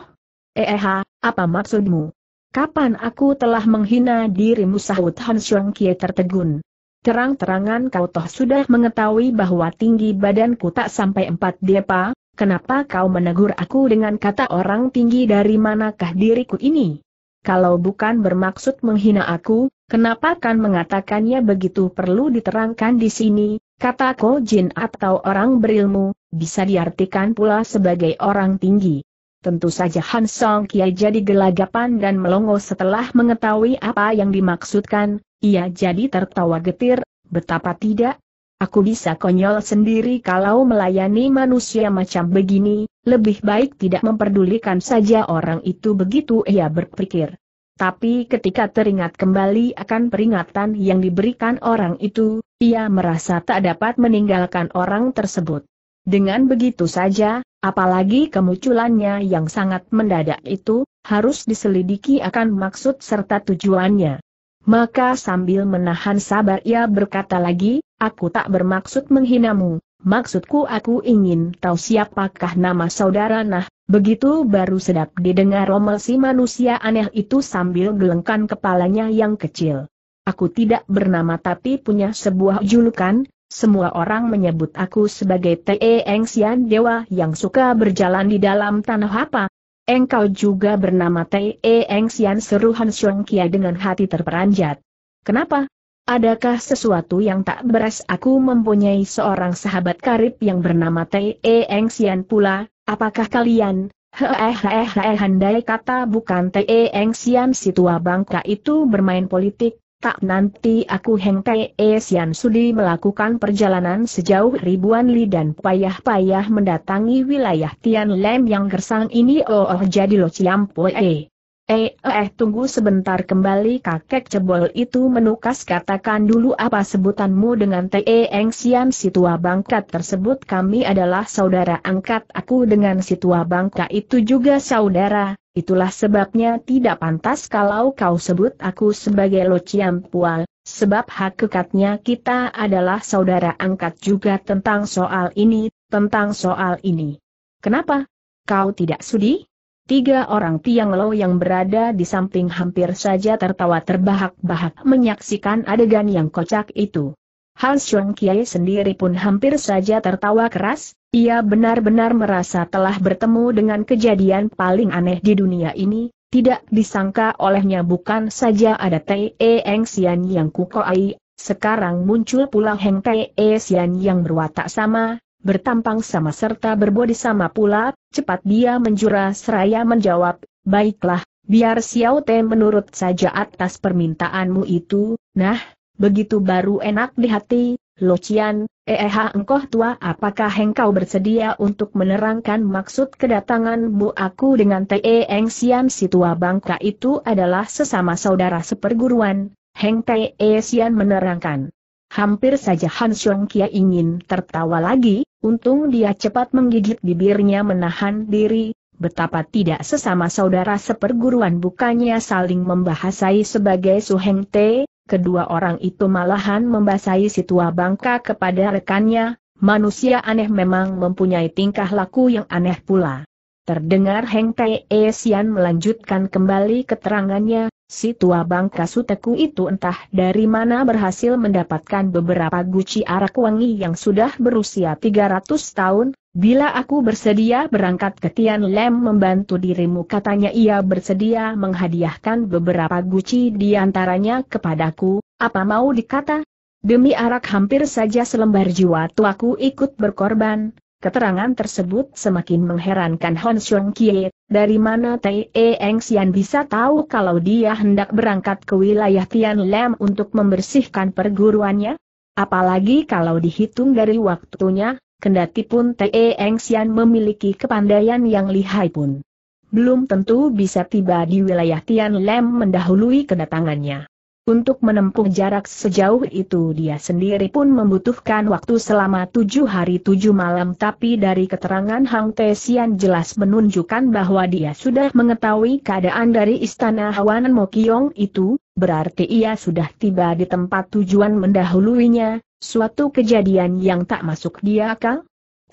Eha, eh, apa maksudmu? Kapan aku telah menghina dirimu sahut Han Xiong Kie tertegun. Terang-terangan kau toh sudah mengetahui bahwa tinggi badanku tak sampai empat depa, kenapa kau menegur aku dengan kata orang tinggi dari manakah diriku ini? Kalau bukan bermaksud menghina aku, kenapa kan mengatakannya begitu perlu diterangkan di sini, Kata Ko Jin atau orang berilmu, bisa diartikan pula sebagai orang tinggi. Tentu saja Han Song Kiai jadi gelagapan dan melongo setelah mengetahui apa yang dimaksudkan, ia jadi tertawa getir, betapa tidak. Aku bisa konyol sendiri kalau melayani manusia macam begini, lebih baik tidak memperdulikan saja orang itu begitu ia berpikir. Tapi ketika teringat kembali akan peringatan yang diberikan orang itu, ia merasa tak dapat meninggalkan orang tersebut. Dengan begitu saja, apalagi kemunculannya yang sangat mendadak itu, harus diselidiki akan maksud serta tujuannya. Maka sambil menahan sabar ia berkata lagi, aku tak bermaksud menghinamu, maksudku aku ingin tahu siapakah nama saudara nah, Begitu baru sedap didengar omel si manusia aneh itu sambil gelengkan kepalanya yang kecil. Aku tidak bernama tapi punya sebuah julukan, semua orang menyebut aku sebagai Te Engsian Dewa yang suka berjalan di dalam tanah apa. Engkau juga bernama Te Engsian seru Han Xiong Kia dengan hati terperanjat. Kenapa? Adakah sesuatu yang tak beres aku mempunyai seorang sahabat karib yang bernama Te Engsian pula, Apakah kalian, heeh eh eh, handai kata bukan Teeng Sian si tua bangka itu bermain politik, tak nanti aku Heng Teeng Sian Sudi melakukan perjalanan sejauh ribuan li dan payah-payah mendatangi wilayah Tian Lem yang gersang ini oh, oh jadi lo Ciampoe. Eh, eh tunggu sebentar kembali kakek cebol itu menukas katakan dulu apa sebutanmu dengan Te Eng Sian si tua bangkat tersebut kami adalah saudara angkat aku dengan si tua bangka itu juga saudara, itulah sebabnya tidak pantas kalau kau sebut aku sebagai Lo Ciam Pual, sebab hakikatnya kita adalah saudara angkat juga tentang soal ini, tentang soal ini. Kenapa? Kau tidak sudi? Tiga orang Tiang Lo yang berada di samping hampir saja tertawa terbahak-bahak menyaksikan adegan yang kocak itu. Han Shuang Kiai sendiri pun hampir saja tertawa keras, ia benar-benar merasa telah bertemu dengan kejadian paling aneh di dunia ini, tidak disangka olehnya bukan saja ada Tae Eng Xian yang kukoai, sekarang muncul pula Heng E Xian yang berwatak sama, bertampang sama serta berbodi sama pula, cepat dia menjura seraya menjawab, baiklah, biar Xiao Te menurut saja atas permintaanmu itu, nah, begitu baru enak di hati, Locian, eh, eh, engkau tua apakah engkau bersedia untuk menerangkan maksud kedatanganmu aku dengan Te Eng Sian si tua bangka itu adalah sesama saudara seperguruan, Heng Te Sian menerangkan. Hampir saja Han Xiong Kia ingin tertawa lagi, untung dia cepat menggigit bibirnya menahan diri, betapa tidak sesama saudara seperguruan bukannya saling membahasai sebagai Suheng Te, kedua orang itu malahan membasahi si tua bangka kepada rekannya, manusia aneh memang mempunyai tingkah laku yang aneh pula. Terdengar Heng Te Sian melanjutkan kembali keterangannya, Si tua bangka suteku itu entah dari mana berhasil mendapatkan beberapa guci arak wangi yang sudah berusia 300 tahun, bila aku bersedia berangkat ke Tian Lem membantu dirimu katanya ia bersedia menghadiahkan beberapa guci diantaranya kepadaku, apa mau dikata? Demi arak hampir saja selembar jiwa tuaku ikut berkorban, Keterangan tersebut semakin mengherankan Hon Xiong Kie, dari mana Tei Eng Xian bisa tahu kalau dia hendak berangkat ke wilayah Tian Lam untuk membersihkan perguruannya? Apalagi kalau dihitung dari waktunya, kendati pun Tei Eng Xian memiliki kepandaian yang lihai pun. Belum tentu bisa tiba di wilayah Tian Lam mendahului kedatangannya. Untuk menempuh jarak sejauh itu dia sendiri pun membutuhkan waktu selama tujuh hari tujuh malam tapi dari keterangan Hang Tesian jelas menunjukkan bahwa dia sudah mengetahui keadaan dari istana Hawanan Kiong itu, berarti ia sudah tiba di tempat tujuan mendahuluinya, suatu kejadian yang tak masuk dia akal,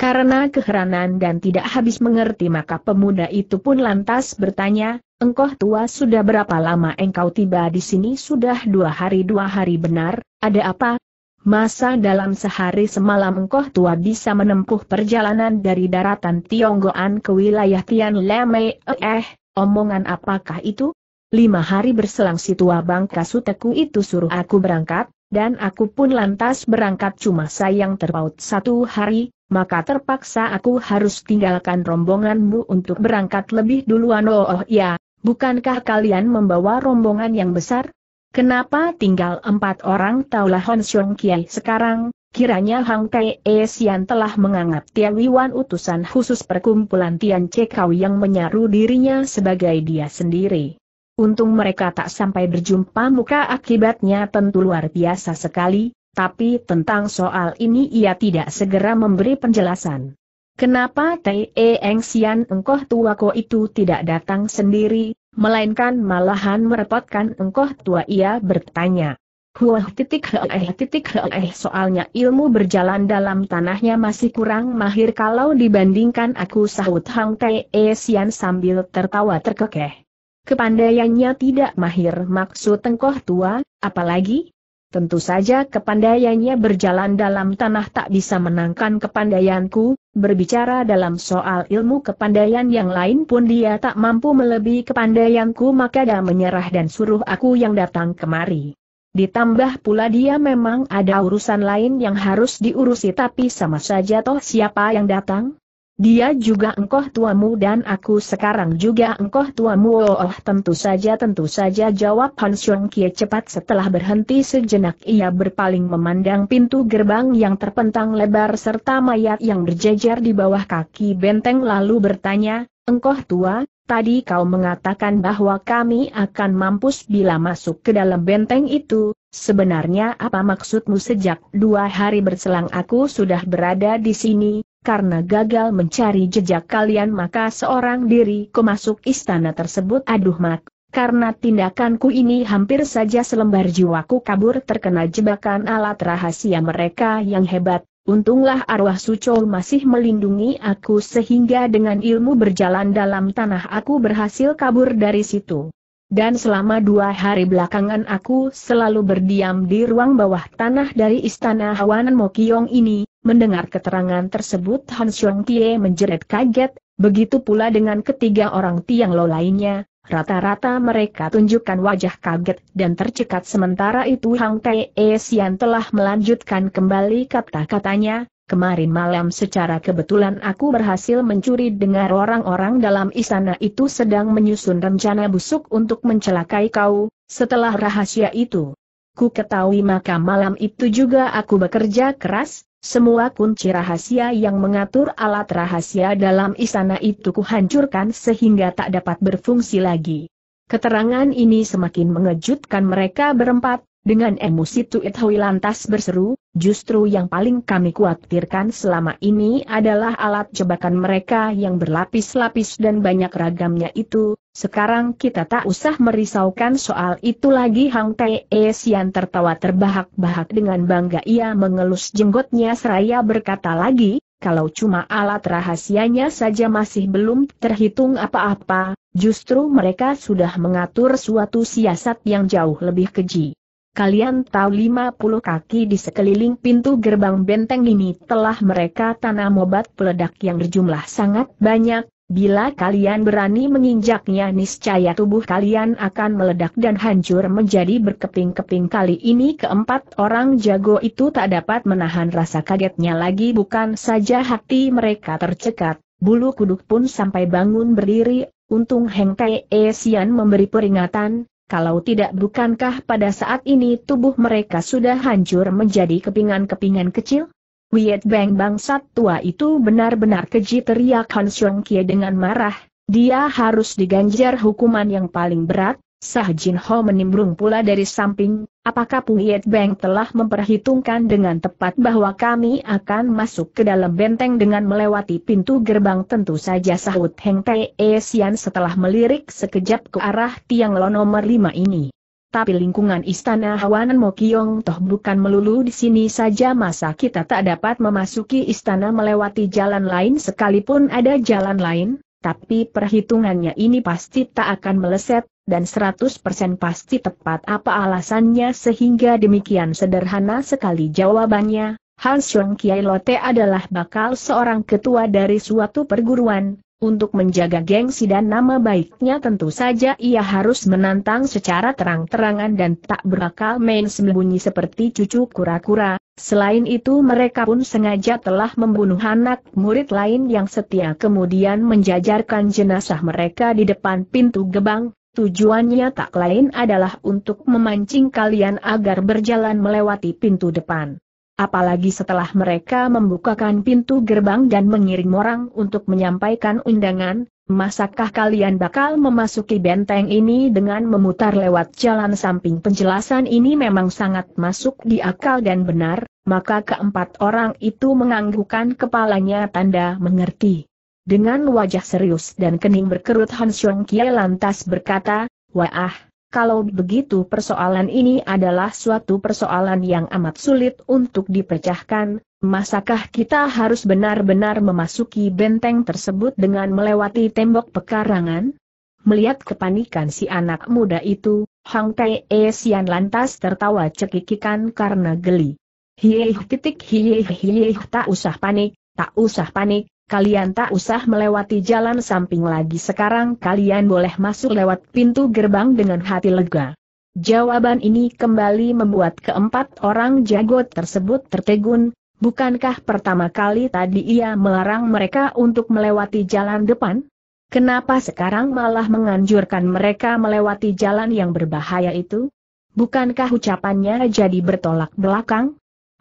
karena keheranan dan tidak habis mengerti maka pemuda itu pun lantas bertanya, Engkau tua sudah berapa lama engkau tiba di sini? Sudah dua hari dua hari benar, ada apa? Masa dalam sehari semalam engkau tua bisa menempuh perjalanan dari daratan Tionggoan ke wilayah Tian Leme, eh, omongan apakah itu? Lima hari berselang si tua bangka suteku itu suruh aku berangkat, dan aku pun lantas berangkat cuma sayang terpaut satu hari, maka terpaksa aku harus tinggalkan rombonganmu untuk berangkat lebih duluan. Oh, oh ya, bukankah kalian membawa rombongan yang besar? Kenapa tinggal empat orang taulah Hon Xiong Kiai sekarang, kiranya Hang Tae Sian telah menganggap Wan utusan khusus perkumpulan Tian Cekau yang menyaru dirinya sebagai dia sendiri. Untung mereka tak sampai berjumpa muka akibatnya tentu luar biasa sekali, tapi tentang soal ini ia tidak segera memberi penjelasan. Kenapa Te Eng Xian engkoh ko itu tidak datang sendiri, melainkan malahan merepotkan engkoh tua ia bertanya. Huah titik heeh titik heeh soalnya ilmu berjalan dalam tanahnya masih kurang mahir kalau dibandingkan aku sahut Hang Tei Xian sambil tertawa terkekeh. Kepandaiannya tidak mahir maksud engkoh tua, apalagi Tentu saja kepandaiannya berjalan dalam tanah tak bisa menangkan kepandaianku, berbicara dalam soal ilmu kepandaian yang lain pun dia tak mampu melebihi kepandaianku maka dia menyerah dan suruh aku yang datang kemari. Ditambah pula dia memang ada urusan lain yang harus diurusi tapi sama saja toh siapa yang datang? Dia juga engkau tuamu dan aku sekarang juga engkau tuamu oh, oh tentu saja tentu saja jawab Han Xiong Kie cepat setelah berhenti sejenak ia berpaling memandang pintu gerbang yang terpentang lebar serta mayat yang berjejer di bawah kaki benteng lalu bertanya, engkau tua, tadi kau mengatakan bahwa kami akan mampus bila masuk ke dalam benteng itu, sebenarnya apa maksudmu sejak dua hari berselang aku sudah berada di sini, karena gagal mencari jejak kalian maka seorang diri masuk istana tersebut aduh mak. Karena tindakanku ini hampir saja selembar jiwaku kabur terkena jebakan alat rahasia mereka yang hebat, untunglah arwah sucul masih melindungi aku sehingga dengan ilmu berjalan dalam tanah aku berhasil kabur dari situ dan selama dua hari belakangan aku selalu berdiam di ruang bawah tanah dari istana Hawanan Mokyong ini, mendengar keterangan tersebut Han Xiong Tie menjerit kaget, begitu pula dengan ketiga orang Tiang Lo lainnya, rata-rata mereka tunjukkan wajah kaget dan tercekat sementara itu Hang Tae Sian telah melanjutkan kembali kata-katanya, Kemarin malam secara kebetulan aku berhasil mencuri dengar orang-orang dalam istana itu sedang menyusun rencana busuk untuk mencelakai kau, setelah rahasia itu. Ku ketahui maka malam itu juga aku bekerja keras, semua kunci rahasia yang mengatur alat rahasia dalam istana itu kuhancurkan sehingga tak dapat berfungsi lagi. Keterangan ini semakin mengejutkan mereka berempat, dengan emosi Tuit Hui lantas berseru, justru yang paling kami khawatirkan selama ini adalah alat jebakan mereka yang berlapis-lapis dan banyak ragamnya itu, sekarang kita tak usah merisaukan soal itu lagi Hang Tae Sian tertawa terbahak-bahak dengan bangga ia mengelus jenggotnya seraya berkata lagi, kalau cuma alat rahasianya saja masih belum terhitung apa-apa, justru mereka sudah mengatur suatu siasat yang jauh lebih keji. Kalian tahu 50 kaki di sekeliling pintu gerbang benteng ini telah mereka tanam obat peledak yang berjumlah sangat banyak, bila kalian berani menginjaknya niscaya tubuh kalian akan meledak dan hancur menjadi berkeping-keping kali ini keempat orang jago itu tak dapat menahan rasa kagetnya lagi bukan saja hati mereka tercekat, bulu kuduk pun sampai bangun berdiri, untung Heng Tae Sian memberi peringatan, kalau tidak bukankah pada saat ini tubuh mereka sudah hancur menjadi kepingan-kepingan kecil? Wiet Bang bangsat tua itu benar-benar keji teriak Han Xiong Kie dengan marah, dia harus diganjar hukuman yang paling berat, Sah Jin Ho menimbrung pula dari samping, apakah Puyet Beng telah memperhitungkan dengan tepat bahwa kami akan masuk ke dalam benteng dengan melewati pintu gerbang tentu saja sahut Heng Tae e Sian setelah melirik sekejap ke arah tiang lo nomor lima ini. Tapi lingkungan istana Hawanan Mokyong toh bukan melulu di sini saja masa kita tak dapat memasuki istana melewati jalan lain sekalipun ada jalan lain, tapi perhitungannya ini pasti tak akan meleset, dan 100% pasti tepat apa alasannya sehingga demikian sederhana sekali jawabannya. Han Xiong Kiai Lote adalah bakal seorang ketua dari suatu perguruan, untuk menjaga gengsi dan nama baiknya tentu saja ia harus menantang secara terang-terangan dan tak berakal main sembunyi seperti cucu kura-kura. Selain itu mereka pun sengaja telah membunuh anak murid lain yang setia kemudian menjajarkan jenazah mereka di depan pintu gebang, Tujuannya tak lain adalah untuk memancing kalian agar berjalan melewati pintu depan. Apalagi setelah mereka membukakan pintu gerbang dan mengirim orang untuk menyampaikan undangan, masakah kalian bakal memasuki benteng ini dengan memutar lewat jalan samping penjelasan ini memang sangat masuk di akal dan benar, maka keempat orang itu menganggukkan kepalanya tanda mengerti. Dengan wajah serius dan kening berkerut Han Xiong Kie lantas berkata, Wah, kalau begitu persoalan ini adalah suatu persoalan yang amat sulit untuk dipecahkan, masakah kita harus benar-benar memasuki benteng tersebut dengan melewati tembok pekarangan? Melihat kepanikan si anak muda itu, Hang Tae Sian lantas tertawa cekikikan karena geli. Hieh titik hieh hieh tak usah panik, tak usah panik, kalian tak usah melewati jalan samping lagi sekarang kalian boleh masuk lewat pintu gerbang dengan hati lega. Jawaban ini kembali membuat keempat orang jago tersebut tertegun, bukankah pertama kali tadi ia melarang mereka untuk melewati jalan depan? Kenapa sekarang malah menganjurkan mereka melewati jalan yang berbahaya itu? Bukankah ucapannya jadi bertolak belakang?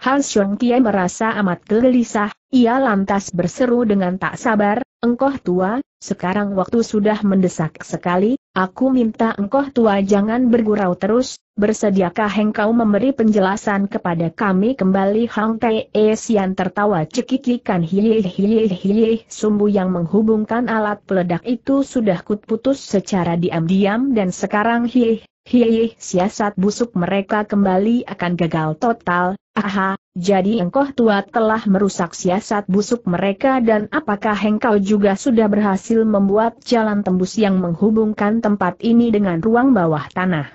Han Xiong Tie merasa amat gelisah, ia lantas berseru dengan tak sabar, engkoh tua, sekarang waktu sudah mendesak sekali, aku minta engkoh tua jangan bergurau terus, bersediakah engkau memberi penjelasan kepada kami kembali Hang Tae e Sian tertawa cekikikan hiih hiih hiih sumbu yang menghubungkan alat peledak itu sudah kutputus secara diam-diam dan sekarang hiih Hihi, siasat busuk mereka kembali akan gagal total, aha, jadi engkau tua telah merusak siasat busuk mereka dan apakah engkau juga sudah berhasil membuat jalan tembus yang menghubungkan tempat ini dengan ruang bawah tanah?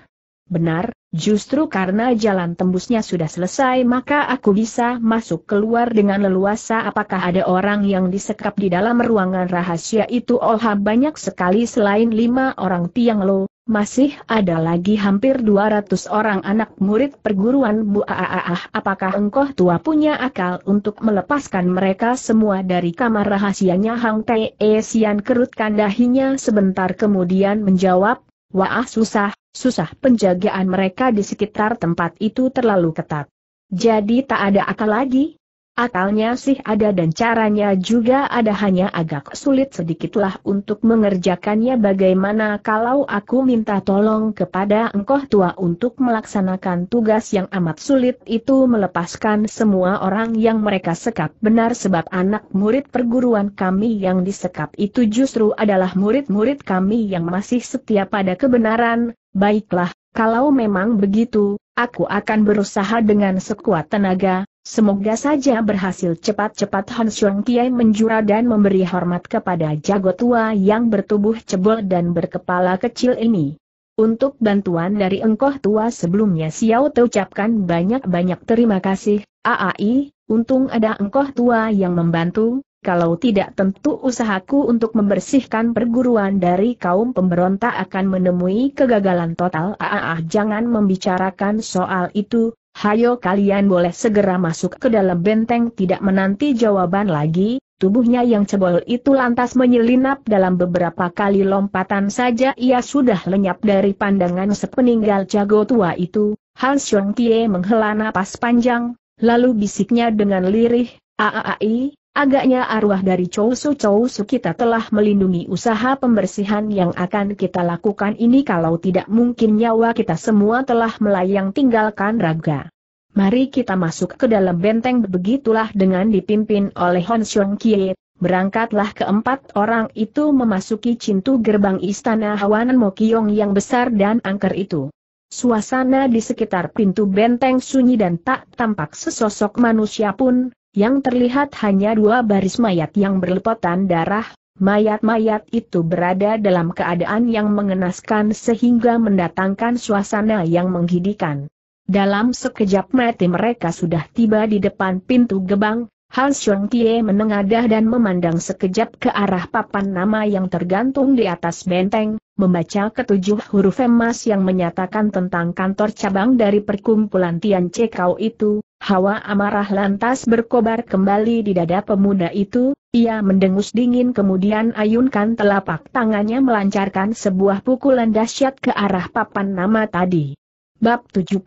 Benar, justru karena jalan tembusnya sudah selesai maka aku bisa masuk keluar dengan leluasa apakah ada orang yang disekap di dalam ruangan rahasia itu Olha banyak sekali selain lima orang tiang lo, masih ada lagi hampir 200 orang anak murid perguruan bu Aaah. Apakah engkau tua punya akal untuk melepaskan mereka semua dari kamar rahasianya Hang Tae e Sian kerutkan dahinya sebentar kemudian menjawab, Wah susah, susah penjagaan mereka di sekitar tempat itu terlalu ketat. Jadi tak ada akal lagi? Akalnya sih ada dan caranya juga ada hanya agak sulit sedikitlah untuk mengerjakannya bagaimana kalau aku minta tolong kepada engkau tua untuk melaksanakan tugas yang amat sulit itu melepaskan semua orang yang mereka sekap benar sebab anak murid perguruan kami yang disekap itu justru adalah murid-murid kami yang masih setia pada kebenaran, baiklah, kalau memang begitu, aku akan berusaha dengan sekuat tenaga, Semoga saja berhasil cepat-cepat Han Xiong Kiai menjura dan memberi hormat kepada jago tua yang bertubuh cebol dan berkepala kecil ini. Untuk bantuan dari engkau tua sebelumnya Xiao terucapkan banyak-banyak terima kasih, AAI, untung ada engkau tua yang membantu, kalau tidak tentu usahaku untuk membersihkan perguruan dari kaum pemberontak akan menemui kegagalan total. AAA jangan membicarakan soal itu, Hayo kalian boleh segera masuk ke dalam benteng tidak menanti jawaban lagi, tubuhnya yang cebol itu lantas menyelinap dalam beberapa kali lompatan saja ia sudah lenyap dari pandangan sepeninggal jago tua itu, Hans Xiong Tie menghela napas panjang, lalu bisiknya dengan lirih, Aai, Agaknya arwah dari Chou Su Chou Su kita telah melindungi usaha pembersihan yang akan kita lakukan ini kalau tidak mungkin nyawa kita semua telah melayang tinggalkan raga. Mari kita masuk ke dalam benteng begitulah dengan dipimpin oleh Hon Xiong Kie. Berangkatlah keempat orang itu memasuki cintu gerbang istana Hawanan Mokyong yang besar dan angker itu. Suasana di sekitar pintu benteng sunyi dan tak tampak sesosok manusia pun, yang terlihat hanya dua baris mayat yang berlepotan darah, mayat-mayat itu berada dalam keadaan yang mengenaskan sehingga mendatangkan suasana yang menggidikan. Dalam sekejap mati mereka sudah tiba di depan pintu gebang, Han Xiong Tie menengadah dan memandang sekejap ke arah papan nama yang tergantung di atas benteng, membaca ketujuh huruf emas yang menyatakan tentang kantor cabang dari perkumpulan Tian Chekau itu, Hawa amarah lantas berkobar kembali di dada pemuda itu, ia mendengus dingin kemudian ayunkan telapak tangannya melancarkan sebuah pukulan dahsyat ke arah papan nama tadi. Bab 75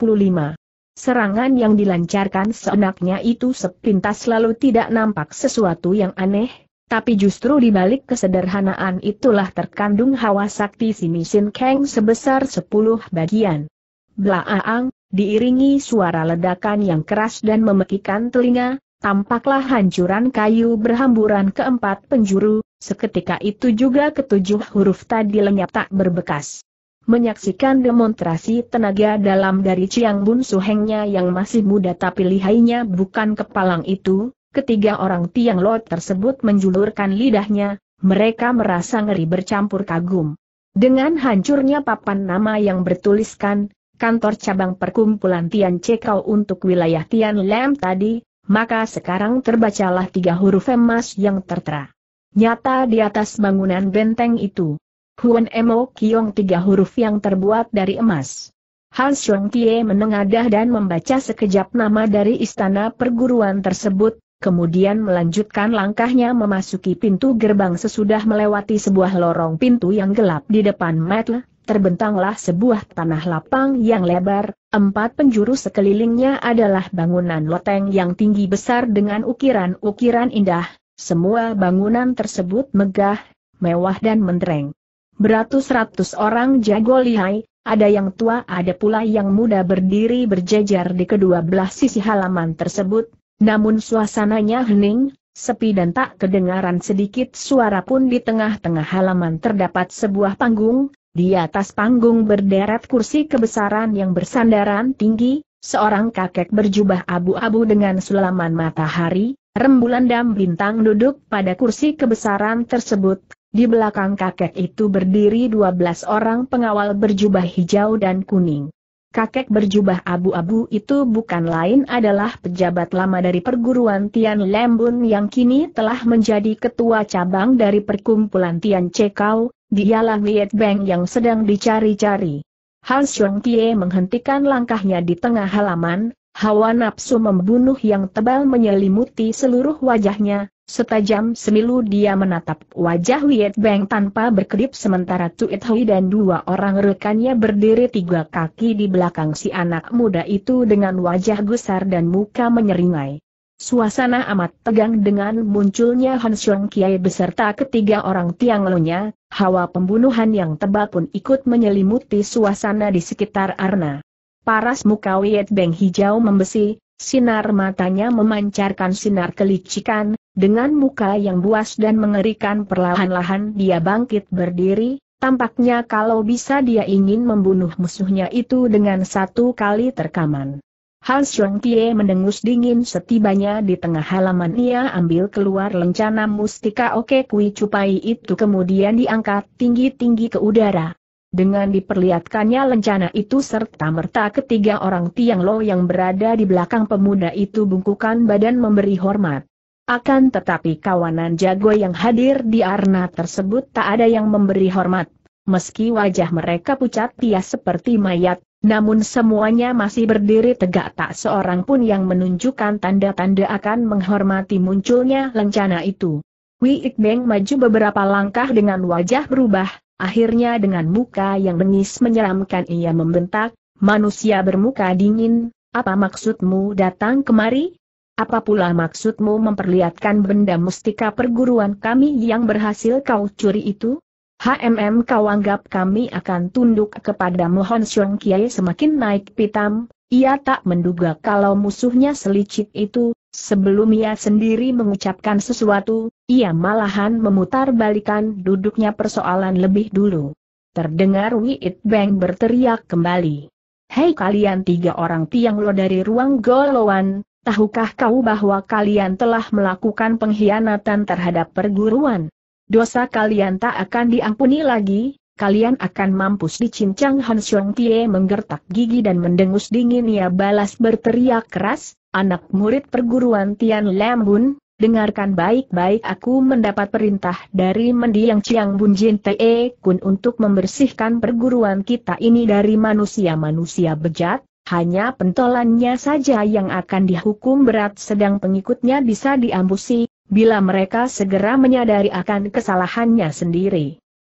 Serangan yang dilancarkan seenaknya itu sepintas lalu tidak nampak sesuatu yang aneh, tapi justru di balik kesederhanaan itulah terkandung hawa sakti si Kang sebesar 10 bagian. Blaaang, diiringi suara ledakan yang keras dan memekikan telinga, tampaklah hancuran kayu berhamburan keempat penjuru, seketika itu juga ketujuh huruf tadi lenyap tak berbekas. Menyaksikan demonstrasi tenaga dalam dari Chiang Bun Suhengnya yang masih muda tapi lihainya bukan kepalang itu, ketiga orang Tiang Lot tersebut menjulurkan lidahnya, mereka merasa ngeri bercampur kagum. Dengan hancurnya papan nama yang bertuliskan, kantor cabang perkumpulan Tian Cekau untuk wilayah Tian Lam tadi, maka sekarang terbacalah tiga huruf emas yang tertera. Nyata di atas bangunan benteng itu. Huan Emo Kiong tiga huruf yang terbuat dari emas. Han Xiong Tie menengadah dan membaca sekejap nama dari istana perguruan tersebut, kemudian melanjutkan langkahnya memasuki pintu gerbang sesudah melewati sebuah lorong pintu yang gelap di depan Metle, terbentanglah sebuah tanah lapang yang lebar, empat penjuru sekelilingnya adalah bangunan loteng yang tinggi besar dengan ukiran-ukiran indah, semua bangunan tersebut megah, mewah dan mentereng. Beratus-ratus orang jago lihai, ada yang tua ada pula yang muda berdiri berjejer di kedua belah sisi halaman tersebut, namun suasananya hening, sepi dan tak kedengaran sedikit suara pun di tengah-tengah halaman terdapat sebuah panggung, di atas panggung berderet kursi kebesaran yang bersandaran tinggi, seorang kakek berjubah abu-abu dengan sulaman matahari, rembulan dan bintang duduk pada kursi kebesaran tersebut. Di belakang kakek itu berdiri 12 orang pengawal berjubah hijau dan kuning. Kakek berjubah abu-abu itu bukan lain adalah pejabat lama dari perguruan Tian Lembun yang kini telah menjadi ketua cabang dari perkumpulan Tian Cekau, Dialah Wiet Beng yang sedang dicari-cari. Han Xiong Kie menghentikan langkahnya di tengah halaman, hawa nafsu membunuh yang tebal menyelimuti seluruh wajahnya, Setajam semilu dia menatap wajah Wiet Beng tanpa berkedip sementara Tuit Hui dan dua orang rekannya berdiri tiga kaki di belakang si anak muda itu dengan wajah gusar dan muka menyeringai. Suasana amat tegang dengan munculnya Han Xiong Kiai beserta ketiga orang Tiang Lonya, hawa pembunuhan yang tebal pun ikut menyelimuti suasana di sekitar Arna. Paras muka Wiet Beng hijau membesi, sinar matanya memancarkan sinar kelicikan, dengan muka yang buas dan mengerikan perlahan-lahan dia bangkit berdiri, tampaknya kalau bisa dia ingin membunuh musuhnya itu dengan satu kali terkaman. Hans Pie mendengus dingin setibanya di tengah halaman ia ambil keluar lencana mustika oke kui cupai itu kemudian diangkat tinggi-tinggi ke udara. Dengan diperlihatkannya lencana itu serta merta ketiga orang Tiang Lo yang berada di belakang pemuda itu bungkukan badan memberi hormat. Akan tetapi kawanan jago yang hadir di arna tersebut tak ada yang memberi hormat. Meski wajah mereka pucat pias seperti mayat, namun semuanya masih berdiri tegak tak seorang pun yang menunjukkan tanda-tanda akan menghormati munculnya lencana itu. Wei Ikbeng maju beberapa langkah dengan wajah berubah, akhirnya dengan muka yang bengis menyeramkan ia membentak, manusia bermuka dingin, apa maksudmu datang kemari? Apa pula maksudmu memperlihatkan benda mustika perguruan kami yang berhasil kau curi itu? HMM kau anggap kami akan tunduk kepada Mohon Siong Kiai semakin naik pitam, ia tak menduga kalau musuhnya selicik itu, sebelum ia sendiri mengucapkan sesuatu, ia malahan memutar balikan duduknya persoalan lebih dulu. Terdengar It Bang berteriak kembali. Hei kalian tiga orang tiang lo dari ruang golowan, tahukah kau bahwa kalian telah melakukan pengkhianatan terhadap perguruan? dosa kalian tak akan diampuni lagi, kalian akan mampus di cincang Han Xiong Tie menggertak gigi dan mendengus dingin ia balas berteriak keras, anak murid perguruan Tian Lam Bun, dengarkan baik-baik aku mendapat perintah dari mendiang Chiang Bun Jin Tie Kun untuk membersihkan perguruan kita ini dari manusia-manusia bejat, hanya pentolannya saja yang akan dihukum berat sedang pengikutnya bisa diambusi, bila mereka segera menyadari akan kesalahannya sendiri.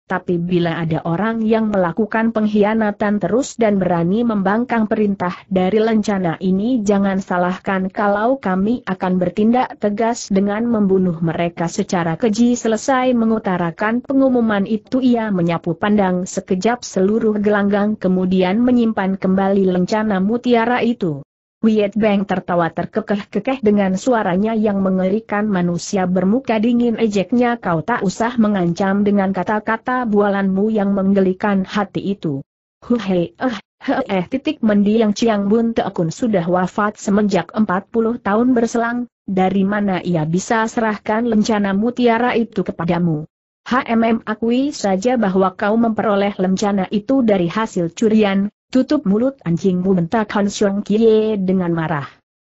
Tapi bila ada orang yang melakukan pengkhianatan terus dan berani membangkang perintah dari lencana ini jangan salahkan kalau kami akan bertindak tegas dengan membunuh mereka secara keji selesai mengutarakan pengumuman itu ia menyapu pandang sekejap seluruh gelanggang kemudian menyimpan kembali lencana mutiara itu. Wiet Beng tertawa terkekeh-kekeh dengan suaranya yang mengerikan manusia bermuka dingin ejeknya kau tak usah mengancam dengan kata-kata bualanmu yang menggelikan hati itu. Huhei eh, he eh titik mendiang Ciang Bun teakun sudah wafat semenjak 40 tahun berselang, dari mana ia bisa serahkan lencana mutiara itu kepadamu? HMM akui saja bahwa kau memperoleh lencana itu dari hasil curian, Tutup mulut anjingmu bentak Han Xiong Kie dengan marah.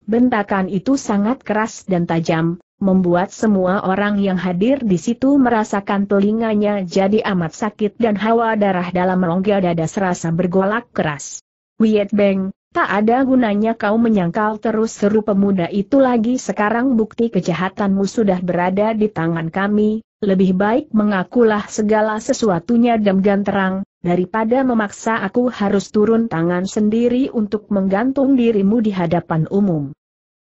Bentakan itu sangat keras dan tajam, membuat semua orang yang hadir di situ merasakan telinganya jadi amat sakit dan hawa darah dalam rongga dada serasa bergolak keras. Wiet Beng, tak ada gunanya kau menyangkal terus seru pemuda itu lagi sekarang bukti kejahatanmu sudah berada di tangan kami, lebih baik mengakulah segala sesuatunya dan terang, daripada memaksa aku harus turun tangan sendiri untuk menggantung dirimu di hadapan umum.